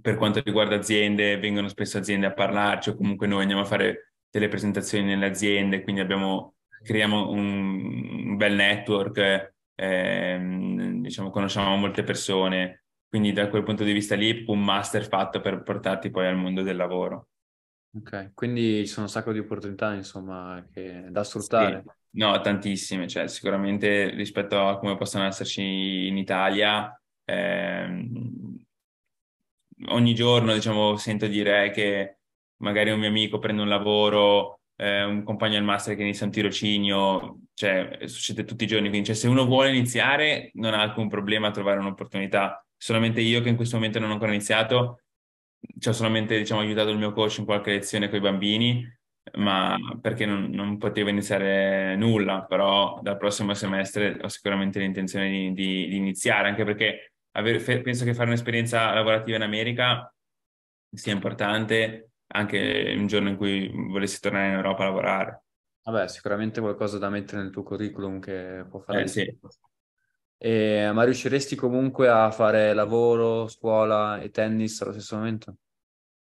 per quanto riguarda aziende, vengono spesso aziende a parlarci o comunque noi andiamo a fare delle presentazioni nelle aziende, quindi abbiamo, creiamo un, bel network, ehm, diciamo, conosciamo molte persone, quindi da quel punto di vista lì un master fatto per portarti poi al mondo del lavoro. Ok, quindi ci sono un sacco di opportunità, insomma, che, da sfruttare. Sì. No, tantissime, cioè sicuramente rispetto a come possono esserci in Italia, ehm, ogni giorno, diciamo, sento dire che magari un mio amico prende un lavoro, eh, un compagno al master che inizia un tirocinio, cioè succede tutti i giorni, quindi cioè, se uno vuole iniziare non ha alcun problema a trovare un'opportunità. Solamente io che in questo momento non ho ancora iniziato, ci ho solamente diciamo, aiutato il mio coach in qualche lezione con i bambini, ma perché non, non, potevo iniziare nulla, però dal prossimo semestre ho sicuramente l'intenzione di, di, di iniziare, anche perché avere, penso che fare un'esperienza lavorativa in America sia importante anche mm. un giorno in cui volessi tornare in Europa a lavorare. Vabbè, sicuramente qualcosa da mettere nel tuo curriculum che può fare. Eh, sì. e, ma riusciresti comunque a fare lavoro, scuola e tennis allo stesso momento?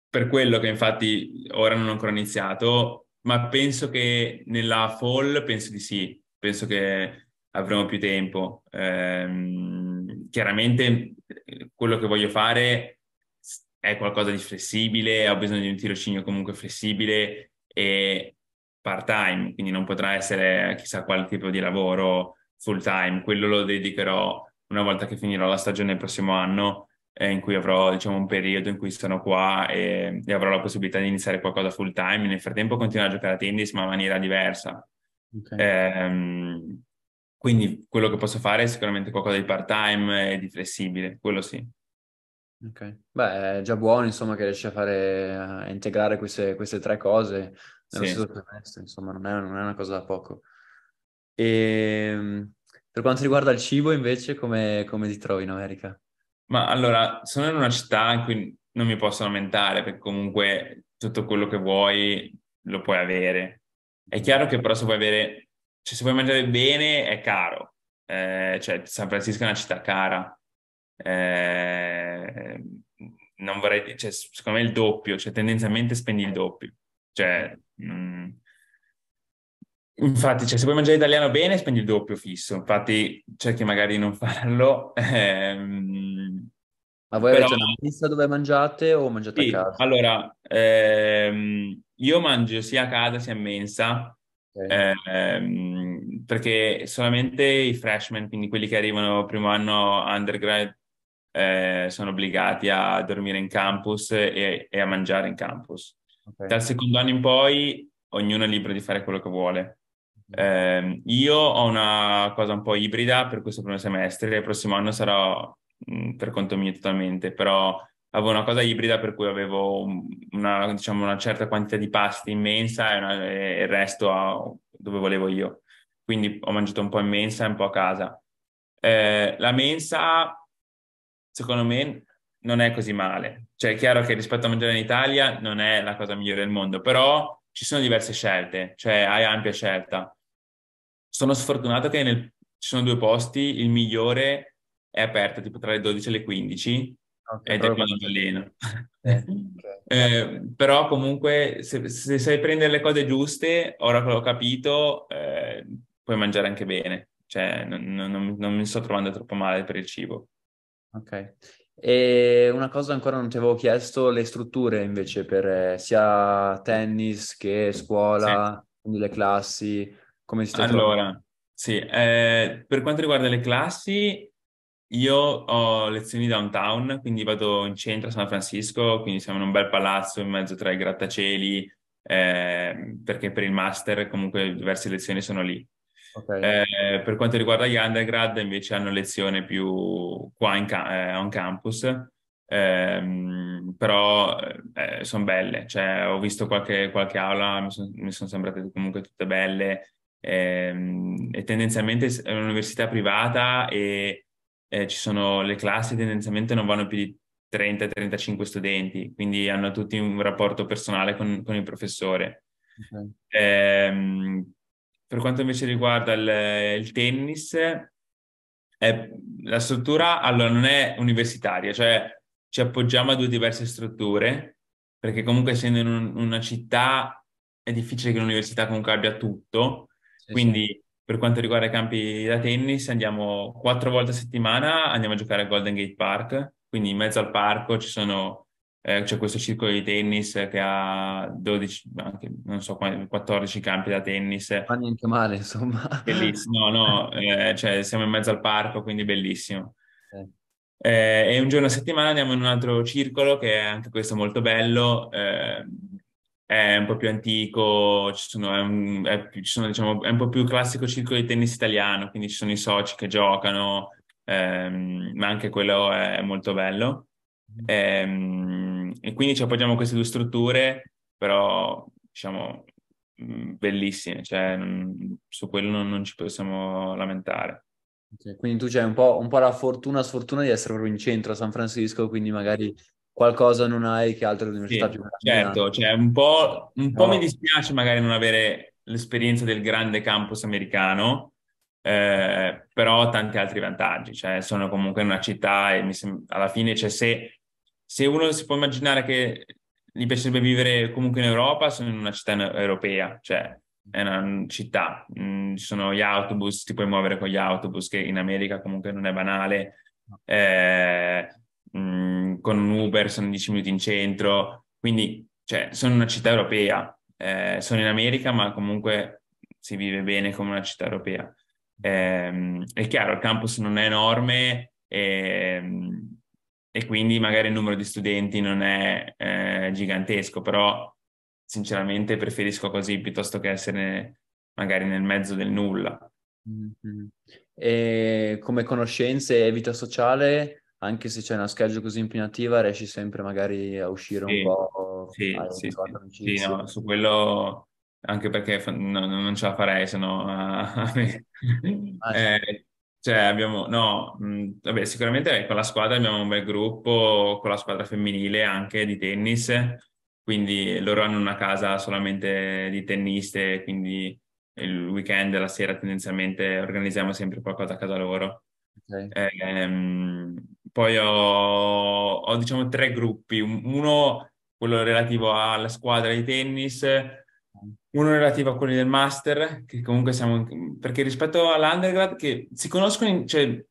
Per quello che infatti ora non ho ancora iniziato, ma penso che nella fall penso di sì, penso che avremo più tempo. Ehm, chiaramente eh, quello che voglio fare è è qualcosa di flessibile, ho bisogno di un tirocinio comunque flessibile e part-time, quindi non potrà essere chissà quale tipo di lavoro full-time. Quello lo dedicherò una volta che finirò la stagione il prossimo anno, eh, in cui avrò diciamo, un periodo in cui sono qua e, e avrò la possibilità di iniziare qualcosa full-time. Nel frattempo continuo a giocare a tennis, ma in maniera diversa. Okay. Ehm, quindi quello che posso fare è sicuramente qualcosa di part-time e di flessibile, quello sì. Ok, beh, è già buono insomma che riesci a fare, a integrare queste, queste tre cose nello sì. stesso semestre, insomma non è, non è, una cosa da poco. E, ehm, per quanto riguarda il cibo invece, come, come ti trovi in America? Ma allora, sono in una città in cui non mi posso lamentare perché comunque tutto quello che vuoi lo puoi avere. È chiaro che però se vuoi avere, cioè se vuoi mangiare bene è caro, eh, cioè San Francisco è una città cara eh, non vorrei dire, cioè, secondo me il doppio, cioè tendenzialmente spendi il doppio. Cioè, mh, mm, infatti, cioè, se vuoi mangiare italiano bene, spendi il doppio fisso. Infatti, cerchi magari di non farlo. Ehm, Ma voi però... avete una lista dove mangiate o mangiate sì, a casa? Allora, ehm, io mangio sia a casa sia a mensa. Okay. Ehm, perché solamente i freshman, quindi quelli che arrivano primo anno undergrad eh, sono obbligati a dormire in campus e, e a mangiare in campus. Okay. Dal secondo anno in poi ognuno è libero di fare quello che vuole. Eh, io ho una cosa un po' ibrida per questo primo semestre, il prossimo anno sarò mh, mm, per conto mio totalmente, però avevo una cosa ibrida per cui avevo una, diciamo, una certa quantità di pasti immensa e, una, e il resto a, dove volevo io. Quindi ho mangiato un po' in mensa e un po' a casa. Eh, la mensa secondo me non è così male. Cioè è chiaro che rispetto a mangiare in Italia non è la cosa migliore del mondo, però ci sono diverse scelte, cioè hai ampia scelta. Sono sfortunato che nel... ci sono due posti, il migliore è aperto tipo tra le 12 e le 15 okay, ed è pieno eh, gallino. eh, però comunque se, se, sai prendere le cose giuste, ora che l'ho capito, eh, puoi mangiare anche bene. Cioè non, non, non mi sto trovando troppo male per il cibo. Ok. E una cosa ancora non ti avevo chiesto, le strutture invece per eh, sia tennis che scuola, sì. quindi le classi, come si sta Allora, trovando? sì, eh, per quanto riguarda le classi, io ho lezioni downtown, quindi vado in centro a San Francisco, quindi siamo in un bel palazzo in mezzo tra i grattacieli, eh, perché per il master comunque diverse lezioni sono lì. Okay. Eh, per quanto riguarda gli undergrad invece hanno lezione più qua in ca- eh, on campus, eh, però eh, eh sono belle, cioè, ho visto qualche, qualche aula, mi sono son sembrate comunque tutte belle, ehm, e tendenzialmente è un'università privata e eh, ci sono le classi tendenzialmente non vanno più di 30-35 studenti, quindi hanno tutti un rapporto personale con, con il professore. Okay. Eh, per quanto invece riguarda il, il tennis, è, la struttura allora, non è universitaria, cioè ci appoggiamo a due diverse strutture, perché comunque essendo in un, una città è difficile che l'università comunque abbia tutto, sì, quindi sì. per quanto riguarda i campi da tennis andiamo quattro volte a settimana, andiamo a giocare a Golden Gate Park, quindi in mezzo al parco ci sono eh, c'è questo circolo di tennis che ha 12, anche, non so, 14 campi da tennis. Ma niente male, insomma. Bellissimo, no, no, eh, cioè siamo in mezzo al parco, quindi bellissimo. Okay. Eh. eh, e un giorno a settimana andiamo in un altro circolo che è anche questo molto bello, eh, è un po' più antico, ci sono, è, un, è, ci sono, diciamo, è un po' più classico circolo di tennis italiano, quindi ci sono i soci che giocano, ehm, ma anche quello è molto bello. E, ehm, e quindi ci appoggiamo a queste due strutture, però diciamo mm, bellissime, cioè su quello non, non, ci possiamo lamentare. Okay, quindi tu c'hai un po', un po' la fortuna, sfortuna di essere proprio in centro a San Francisco, quindi magari qualcosa non hai che altre università sì, più grandi. Certo, cioè un po', un po' no. mi dispiace magari non avere l'esperienza del grande campus americano, eh, però ho tanti altri vantaggi, cioè sono comunque in una città e sem- alla fine cioè, se se uno si può immaginare che gli piacerebbe vivere comunque in Europa, sono in una città europea, cioè è una città, mm, ci sono gli autobus, ti puoi muovere con gli autobus, che in America comunque non è banale, eh, mm, con un Uber sono 10 minuti in centro, quindi cioè, sono una città europea, eh, sono in America, ma comunque si vive bene come una città europea. Eh, è chiaro, il campus non è enorme, ehm, e quindi magari il numero di studenti non è eh, gigantesco, però sinceramente preferisco così piuttosto che essere magari nel mezzo del nulla. Mm-hmm. E come conoscenze e vita sociale, anche se c'è una schedule così impegnativa, riesci sempre magari a uscire sì, un po'. Sì, sì, sì, sì no, su quello anche perché no, non ce la farei se no a, a me. eh, cioè, abbiamo, no, mh, mm, vabbè, sicuramente con la squadra abbiamo un bel gruppo, con la squadra femminile anche di tennis, quindi loro hanno una casa solamente di tenniste, quindi il weekend, la sera tendenzialmente organizziamo sempre qualcosa a casa loro. Okay. Ehm, poi ho, ho, diciamo tre gruppi, uno quello relativo alla squadra di tennis, uno relativo a quelli del master, che comunque siamo, perché rispetto all'undergrad che si conoscono, in, cioè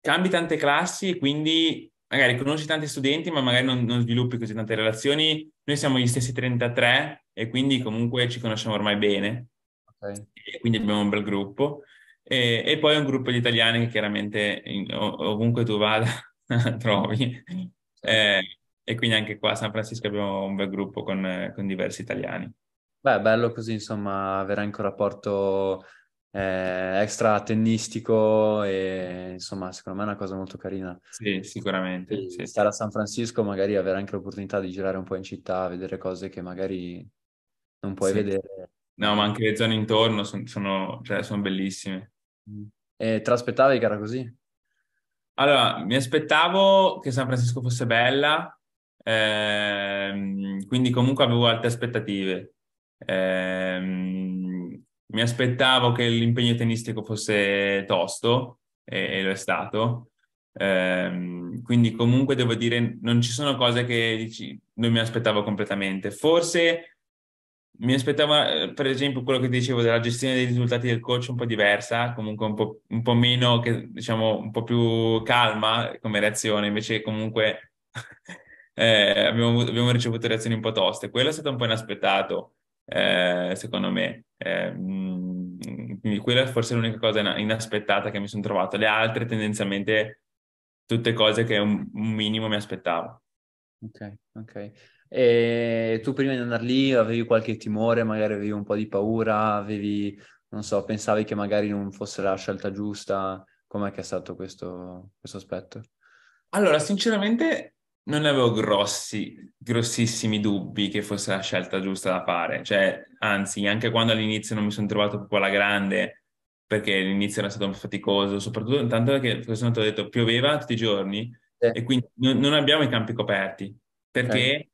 cambi tante classi e quindi magari conosci tanti studenti ma magari non, non, sviluppi così tante relazioni. Noi siamo gli stessi 33 e quindi comunque ci conosciamo ormai bene, okay. e quindi abbiamo un bel gruppo. E, e, poi un gruppo di italiani che chiaramente in, ovunque tu vada trovi. Eh, e quindi anche qua a San Francisco abbiamo un bel gruppo con, con diversi italiani. Beh, è bello così, insomma, avere anche un rapporto eh, extra tennistico e insomma, secondo me è una cosa molto carina. Sì, sicuramente. Sì. Stare a San Francisco, magari avere anche l'opportunità di girare un po' in città, vedere cose che magari non puoi sì. vedere. No, ma anche le zone intorno sono, sono, cioè, sono bellissime. Mm. E te l'aspettavi che era così? Allora, mi aspettavo che San Francisco fosse bella, ehm, quindi comunque avevo alte aspettative. Ehm, mi aspettavo che l'impegno tennistico fosse tosto e, e lo è stato. Ehm, quindi comunque devo dire non ci sono cose che dici, non mi aspettavo completamente. Forse mi aspettavo eh, per esempio quello che dicevo della gestione dei risultati del coach un po' diversa, comunque un po', un po meno, che, diciamo, un po' più calma come reazione, invece comunque eh, abbiamo, abbiamo ricevuto reazioni un po' toste. Quello è stato un po' inaspettato. Eh, secondo me. Eh, mm, quindi quella è forse l'unica cosa inaspettata che mi sono trovato. Le altre tendenzialmente tutte cose che un, un minimo mi aspettavo. Ok, ok. E tu prima di andare lì avevi qualche timore, magari avevi un po' di paura, avevi, non so, pensavi che magari non fosse la scelta giusta? Com'è che è stato questo, questo aspetto? Allora, sinceramente non avevo grossi, grossissimi dubbi che fosse la scelta giusta da fare. Cioè, anzi, anche quando all'inizio non mi sono trovato proprio alla grande, perché l'inizio era stato faticoso, soprattutto intanto che, questo non ti ho detto, pioveva tutti i giorni eh. e quindi non, non, abbiamo i campi coperti, perché eh.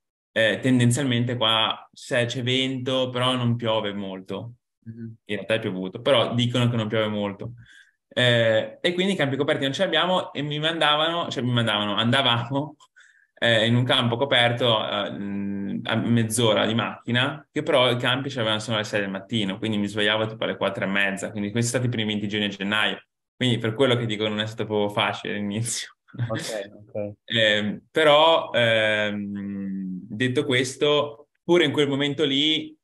Eh, tendenzialmente qua c'è, c'è vento, però non piove molto. Mm-hmm. In realtà è piovuto, però dicono che non piove molto. Eh, e quindi i campi coperti non ce li abbiamo e mi mandavano, cioè mi mandavano, andavamo eh, in un campo coperto eh, a mezz'ora di macchina, che però i campi c'erano solo alle 6 del mattino, quindi mi svegliavo tipo alle 4 e mezza, quindi questi sono stati i primi 20 giorni a gennaio, quindi per quello che dico non è stato proprio facile all'inizio. Okay, okay. Eh, però ehm, detto questo, pure in quel momento lì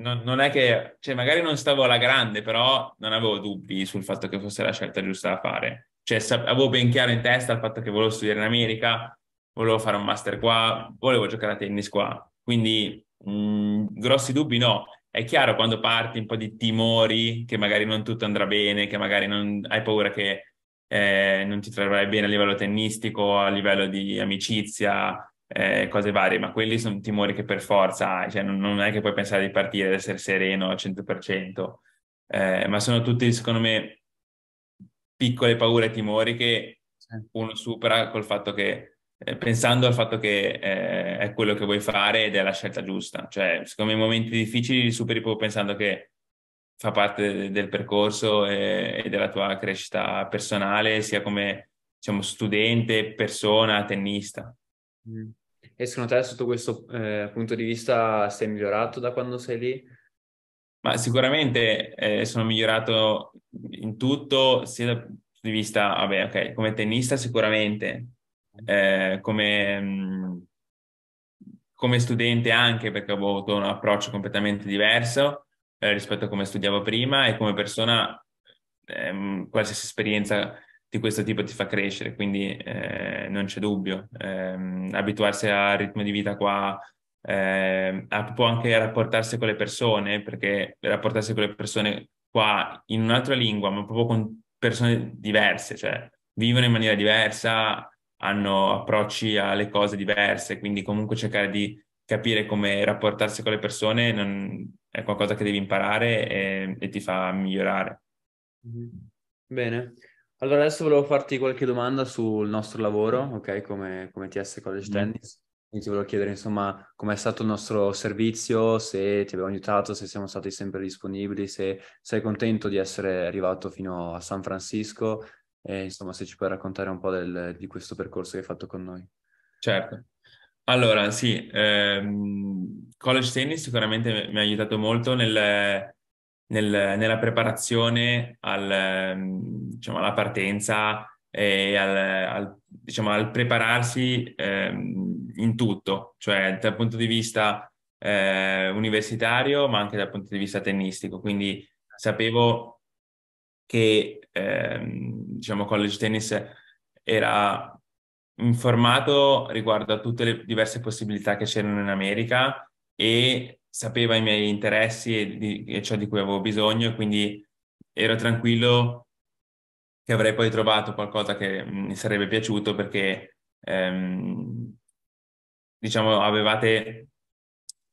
non, non, è che, cioè magari non stavo alla grande, però non avevo dubbi sul fatto che fosse la scelta giusta da fare. Cioè, avevo ben chiaro in testa il fatto che volevo studiare in America, volevo fare un master qua, volevo giocare a tennis qua. Quindi mh, mm, grossi dubbi no. È chiaro quando parti un po' di timori che magari non tutto andrà bene, che magari non, hai paura che eh, non ti troverai bene a livello tennistico, a livello di amicizia, eh, cose varie, ma quelli sono timori che per forza hai, cioè non, non è che puoi pensare di partire ad essere sereno al 100%, eh, ma sono tutti secondo me piccole paure e timori che uno supera col fatto che eh, pensando al fatto che eh, è quello che vuoi fare ed è la scelta giusta. Cioè, siccome me i momenti difficili li superi proprio pensando che fa parte del percorso e, e della tua crescita personale, sia come diciamo, studente, persona, tennista. Mm. E secondo te, sotto questo eh, punto di vista, sei migliorato da quando sei lì? Ma sicuramente eh, sono migliorato in tutto, sia dal punto di vista, vabbè, ok, come tennista sicuramente, eh, come, come, studente anche perché ho avuto un approccio completamente diverso eh, rispetto a come studiavo prima e come persona ehm, qualsiasi esperienza di questo tipo ti fa crescere, quindi eh, non c'è dubbio. Ehm, abituarsi al ritmo di vita qua ehm, può anche rapportarsi con le persone, perché rapportarsi con le persone qua in un'altra lingua, ma proprio con persone diverse, cioè vivono in maniera diversa, hanno approcci alle cose diverse, quindi comunque cercare di capire come rapportarsi con le persone non, è qualcosa che devi imparare e, e ti fa migliorare. Mhm. Bene. Allora, adesso volevo farti qualche domanda sul nostro lavoro, ok, come, come TS College mm. Tennis. Quindi ti volevo chiedere, insomma, com'è stato il nostro servizio, se ti abbiamo aiutato, se siamo stati sempre disponibili, se sei contento di essere arrivato fino a San Francisco e insomma, se ci puoi raccontare un po' del, di questo percorso che hai fatto con noi. Certo. Allora, sì, ehm, College Tennis sicuramente mi ha aiutato molto nel, nel, nella preparazione al, ehm, diciamo, alla partenza e al, al, diciamo, al prepararsi ehm, in tutto, cioè dal punto di vista eh, universitario, ma anche dal punto di vista tennistico. Quindi sapevo che ehm, diciamo college tennis era informato riguardo a tutte le diverse possibilità che c'erano in America e sapeva i miei interessi e, di, e ciò di cui avevo bisogno e quindi ero tranquillo che avrei poi trovato qualcosa che mm, mi sarebbe piaciuto perché ehm, diciamo avevate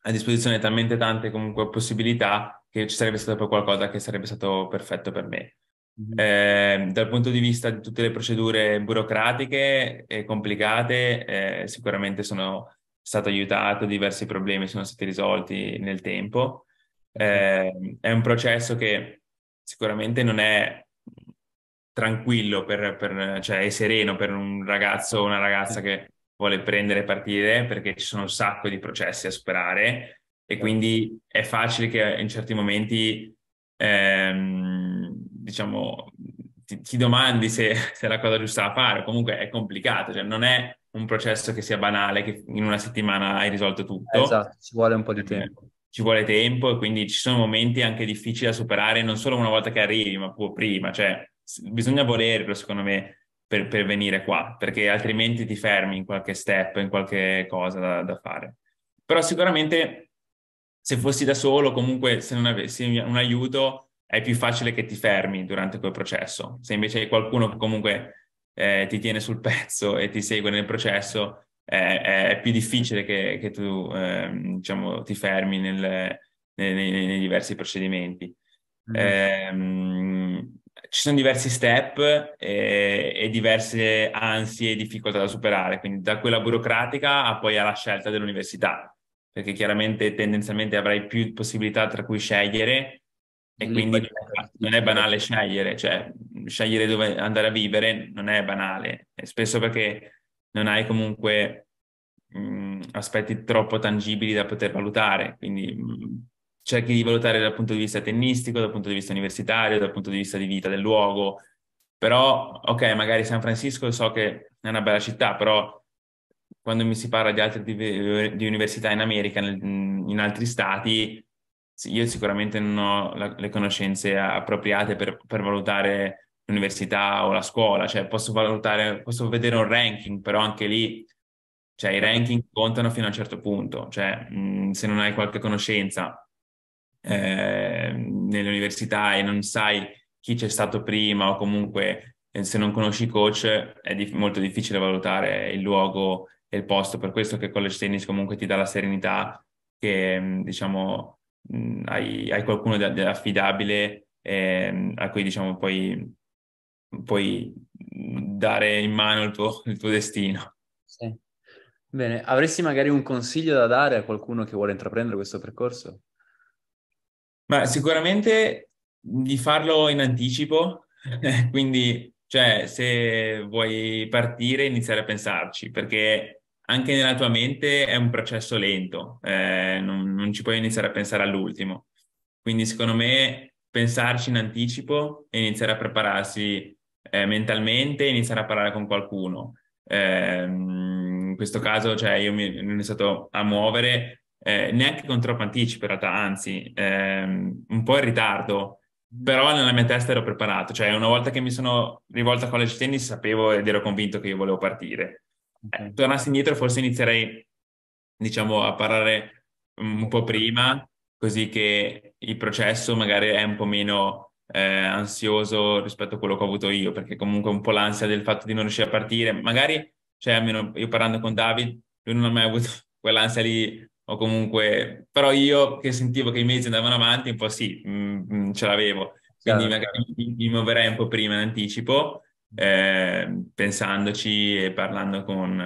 a disposizione talmente tante comunque possibilità che ci sarebbe stato poi qualcosa che sarebbe stato perfetto per me. Eh, dal punto di vista di tutte le procedure burocratiche e eh, complicate, eh, sicuramente sono stato aiutato, diversi problemi sono stati risolti nel tempo. Eh, è un processo che sicuramente non è tranquillo per, per, cioè è sereno per un ragazzo o una ragazza che vuole prendere e partire perché ci sono un sacco di processi a superare e quindi è facile che in certi momenti ehm, diciamo, ti, ti domandi se, se, è la cosa giusta da fare, comunque è complicato, cioè non è un processo che sia banale, che in una settimana hai risolto tutto. Esatto, ci vuole un po' di eh, tempo. Ci vuole tempo e quindi ci sono momenti anche difficili da superare, non solo una volta che arrivi, ma proprio prima, cioè bisogna volerlo secondo me per, per venire qua, perché altrimenti ti fermi in qualche step, in qualche cosa da, da fare. Però sicuramente se fossi da solo, comunque se non avessi un aiuto, è più facile che ti fermi durante quel processo. Se invece hai qualcuno che comunque eh, ti tiene sul pezzo e ti segue nel processo, eh, è più difficile che, che tu eh, diciamo, ti fermi nel, nei, nei, nei, diversi procedimenti. Mm. Ehm, ci sono diversi step e, e, diverse ansie e difficoltà da superare, quindi da quella burocratica a poi alla scelta dell'università, perché chiaramente tendenzialmente avrai più possibilità tra cui scegliere e quindi non è banale scegliere, cioè scegliere dove andare a vivere non è banale, e spesso perché non hai comunque mh, mm, aspetti troppo tangibili da poter valutare, quindi mh, mm, cerchi di valutare dal punto di vista tennistico, dal punto di vista universitario, dal punto di vista di vita del luogo, però ok, magari San Francisco so che è una bella città, però quando mi si parla di altre di, di università in America, in altri stati, io sicuramente non ho la, le conoscenze appropriate per, per, valutare l'università o la scuola, cioè posso valutare, posso vedere un ranking, però anche lì, cioè, i ranking contano fino a un certo punto, cioè, mh, mhmm, se non hai qualche conoscenza eh, nell'università e non sai chi c'è stato prima o comunque eh, se non conosci i coach è di- molto difficile valutare il luogo e il posto, per questo che college tennis comunque ti dà la serenità che mhmm, diciamo mh, mm, hai, hai, qualcuno da, da affidabile eh, a cui diciamo poi puoi dare in mano il tuo, il tuo destino. Sì. Bene, avresti magari un consiglio da dare a qualcuno che vuole intraprendere questo percorso? Ma sicuramente di farlo in anticipo, quindi cioè, se vuoi partire, iniziare a pensarci, perché anche nella tua mente è un processo lento, eh, non, non, ci puoi iniziare a pensare all'ultimo. Quindi secondo me pensarci in anticipo e iniziare a prepararsi eh, mentalmente, iniziare a parlare con qualcuno. Eh, in questo caso cioè, io mi, sono stato a muovere eh, neanche con troppo anticipo in realtà, anzi ehm, un po' in ritardo, però nella mia testa ero preparato, cioè una volta che mi sono rivolto a college tennis sapevo ed ero convinto che io volevo partire eh, tornassi indietro forse inizierei, diciamo, a parlare mm, un po' prima, così che il processo magari è un po' meno eh, ansioso rispetto a quello che ho avuto io, perché comunque un po' l'ansia del fatto di non riuscire a partire, magari, cioè almeno io parlando con David, lui non ha mai avuto quell'ansia lì o comunque, però io che sentivo che i mezzi andavano avanti, un po' sì, mh, mm, mh, mm, ce l'avevo, quindi magari mi muoverei un po' prima in anticipo Ehm, pensandoci e parlando con,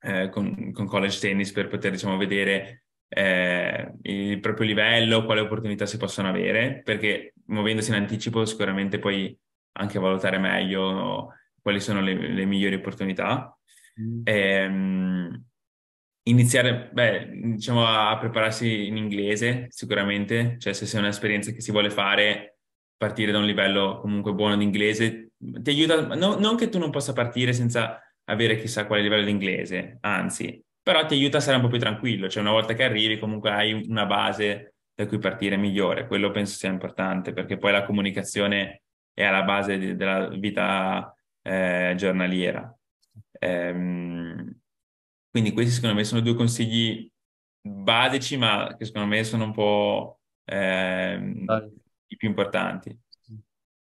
eh, con, con, college tennis per poter diciamo, vedere eh, il proprio livello, quale opportunità si possono avere, perché muovendosi in anticipo sicuramente puoi anche valutare meglio quali sono le, le migliori opportunità. Mm. E, ehm, iniziare, beh, diciamo a prepararsi in inglese sicuramente, cioè se sei un'esperienza che si vuole fare, partire da un livello comunque buono di inglese ti aiuta, no, non che tu non possa partire senza avere chissà quale livello di inglese, anzi, però ti aiuta a stare un po' più tranquillo, cioè una volta che arrivi comunque hai una base da cui partire migliore, quello penso sia importante perché poi la comunicazione è alla base di, della vita eh, giornaliera. Ehm, quindi questi secondo me sono due consigli basici ma che secondo me sono un po' eh, i più importanti.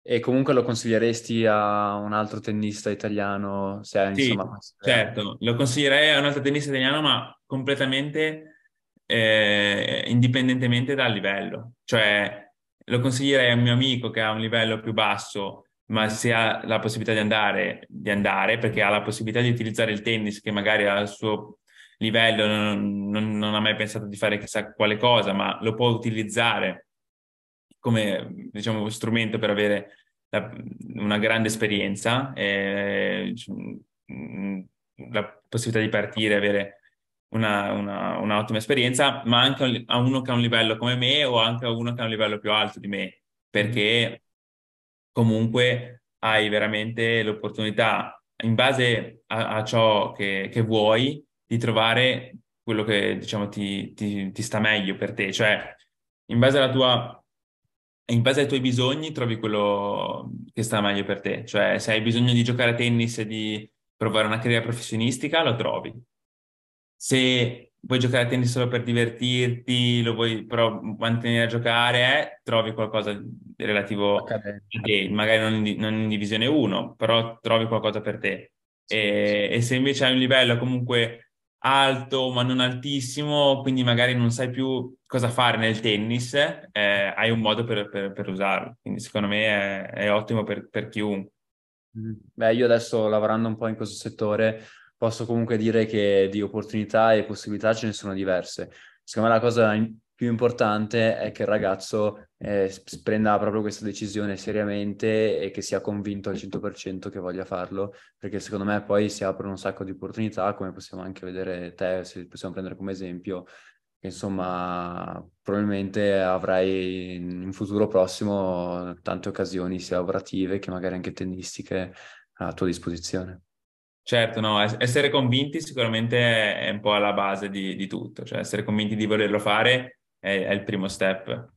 E comunque lo consiglieresti a un altro tennista italiano? Se, sì, insomma, certo, lo consiglierei a un altro tennista italiano, ma completamente eh, indipendentemente dal livello. Cioè, lo consiglierei a un mio amico che ha un livello più basso, ma se ha la possibilità di andare, di andare perché ha la possibilità di utilizzare il tennis che magari al suo livello non, non, non ha mai pensato di fare chissà quale cosa, ma lo può utilizzare come diciamo, strumento per avere la, una grande esperienza, eh, la possibilità di partire, avere una, una, un'ottima esperienza, ma anche a uno che ha un livello come me o anche a uno che ha un livello più alto di me, perché comunque hai veramente l'opportunità, in base a, a ciò che, che, vuoi, di trovare quello che diciamo ti, ti, ti sta meglio per te, cioè in base alla tua in base ai tuoi bisogni trovi quello che sta meglio per te. Cioè, se hai bisogno di giocare a tennis e di provare una carriera professionistica, lo trovi. Se vuoi giocare a tennis solo per divertirti, lo vuoi però mantenere a giocare, eh, trovi qualcosa relativo a te, magari non in, non in divisione 1, però trovi qualcosa per te. E, e se invece hai un livello comunque alto ma non altissimo, quindi magari non sai più cosa fare nel tennis, eh, hai un modo per, per, per, usarlo. Quindi secondo me è, è ottimo per, per, chiunque. Mm. Beh, io adesso lavorando un po' in questo settore posso comunque dire che di opportunità e possibilità ce ne sono diverse. Secondo me la cosa più importante è che il ragazzo eh, prenda proprio questa decisione seriamente e che sia convinto al 100% che voglia farlo, perché secondo me poi si aprono un sacco di opportunità, come possiamo anche vedere te, se possiamo prendere come esempio, che insomma probabilmente avrai in futuro prossimo tante occasioni sia lavorative che magari anche tennistiche a tua disposizione. Certo, no, essere convinti sicuramente è un po' alla base di, di tutto, cioè essere convinti di volerlo fare è, è il primo step.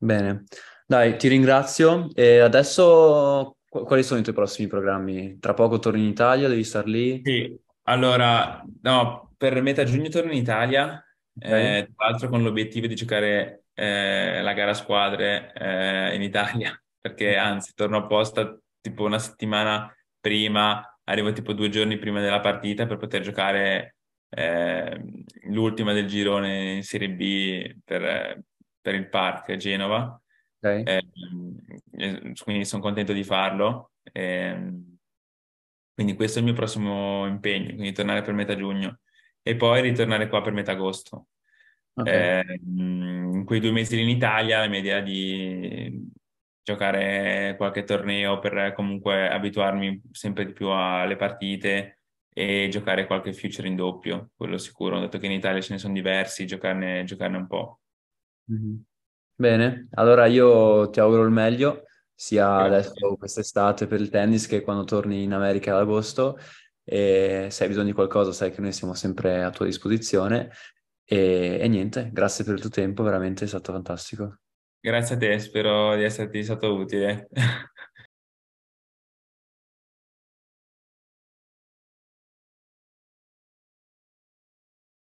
Bene, dai, ti ringrazio. E adesso quali sono i tuoi prossimi programmi? Tra poco torni in Italia, devi star lì? Sì, allora, no, per metà giugno torno in Italia, eh, okay. eh, tra l'altro con l'obiettivo di giocare eh, la gara a squadre eh, in Italia, perché anzi torno apposta tipo una settimana prima, arrivo tipo due giorni prima della partita per poter giocare Ehm, l'ultima del girone in Serie B per, per il Park Genova. Okay. Eh, quindi sono contento di farlo. Eh, quindi questo è il mio prossimo impegno, quindi tornare per metà giugno e poi ritornare qua per metà agosto. Okay. Eh, in quei due mesi in Italia la mia idea è di giocare qualche torneo per comunque abituarmi sempre di più alle partite e giocare qualche future in doppio, quello sicuro, dato che in Italia ce ne sono diversi, giocarne, giocarne un po'. Mm-hmm. Bene, allora io ti auguro il meglio, sia Grazie. adesso quest'estate per il tennis che quando torni in America ad agosto e se hai bisogno di qualcosa sai che noi siamo sempre a tua disposizione e, e, niente, grazie per il tuo tempo, veramente è stato fantastico. Grazie a te, spero di esserti stato utile.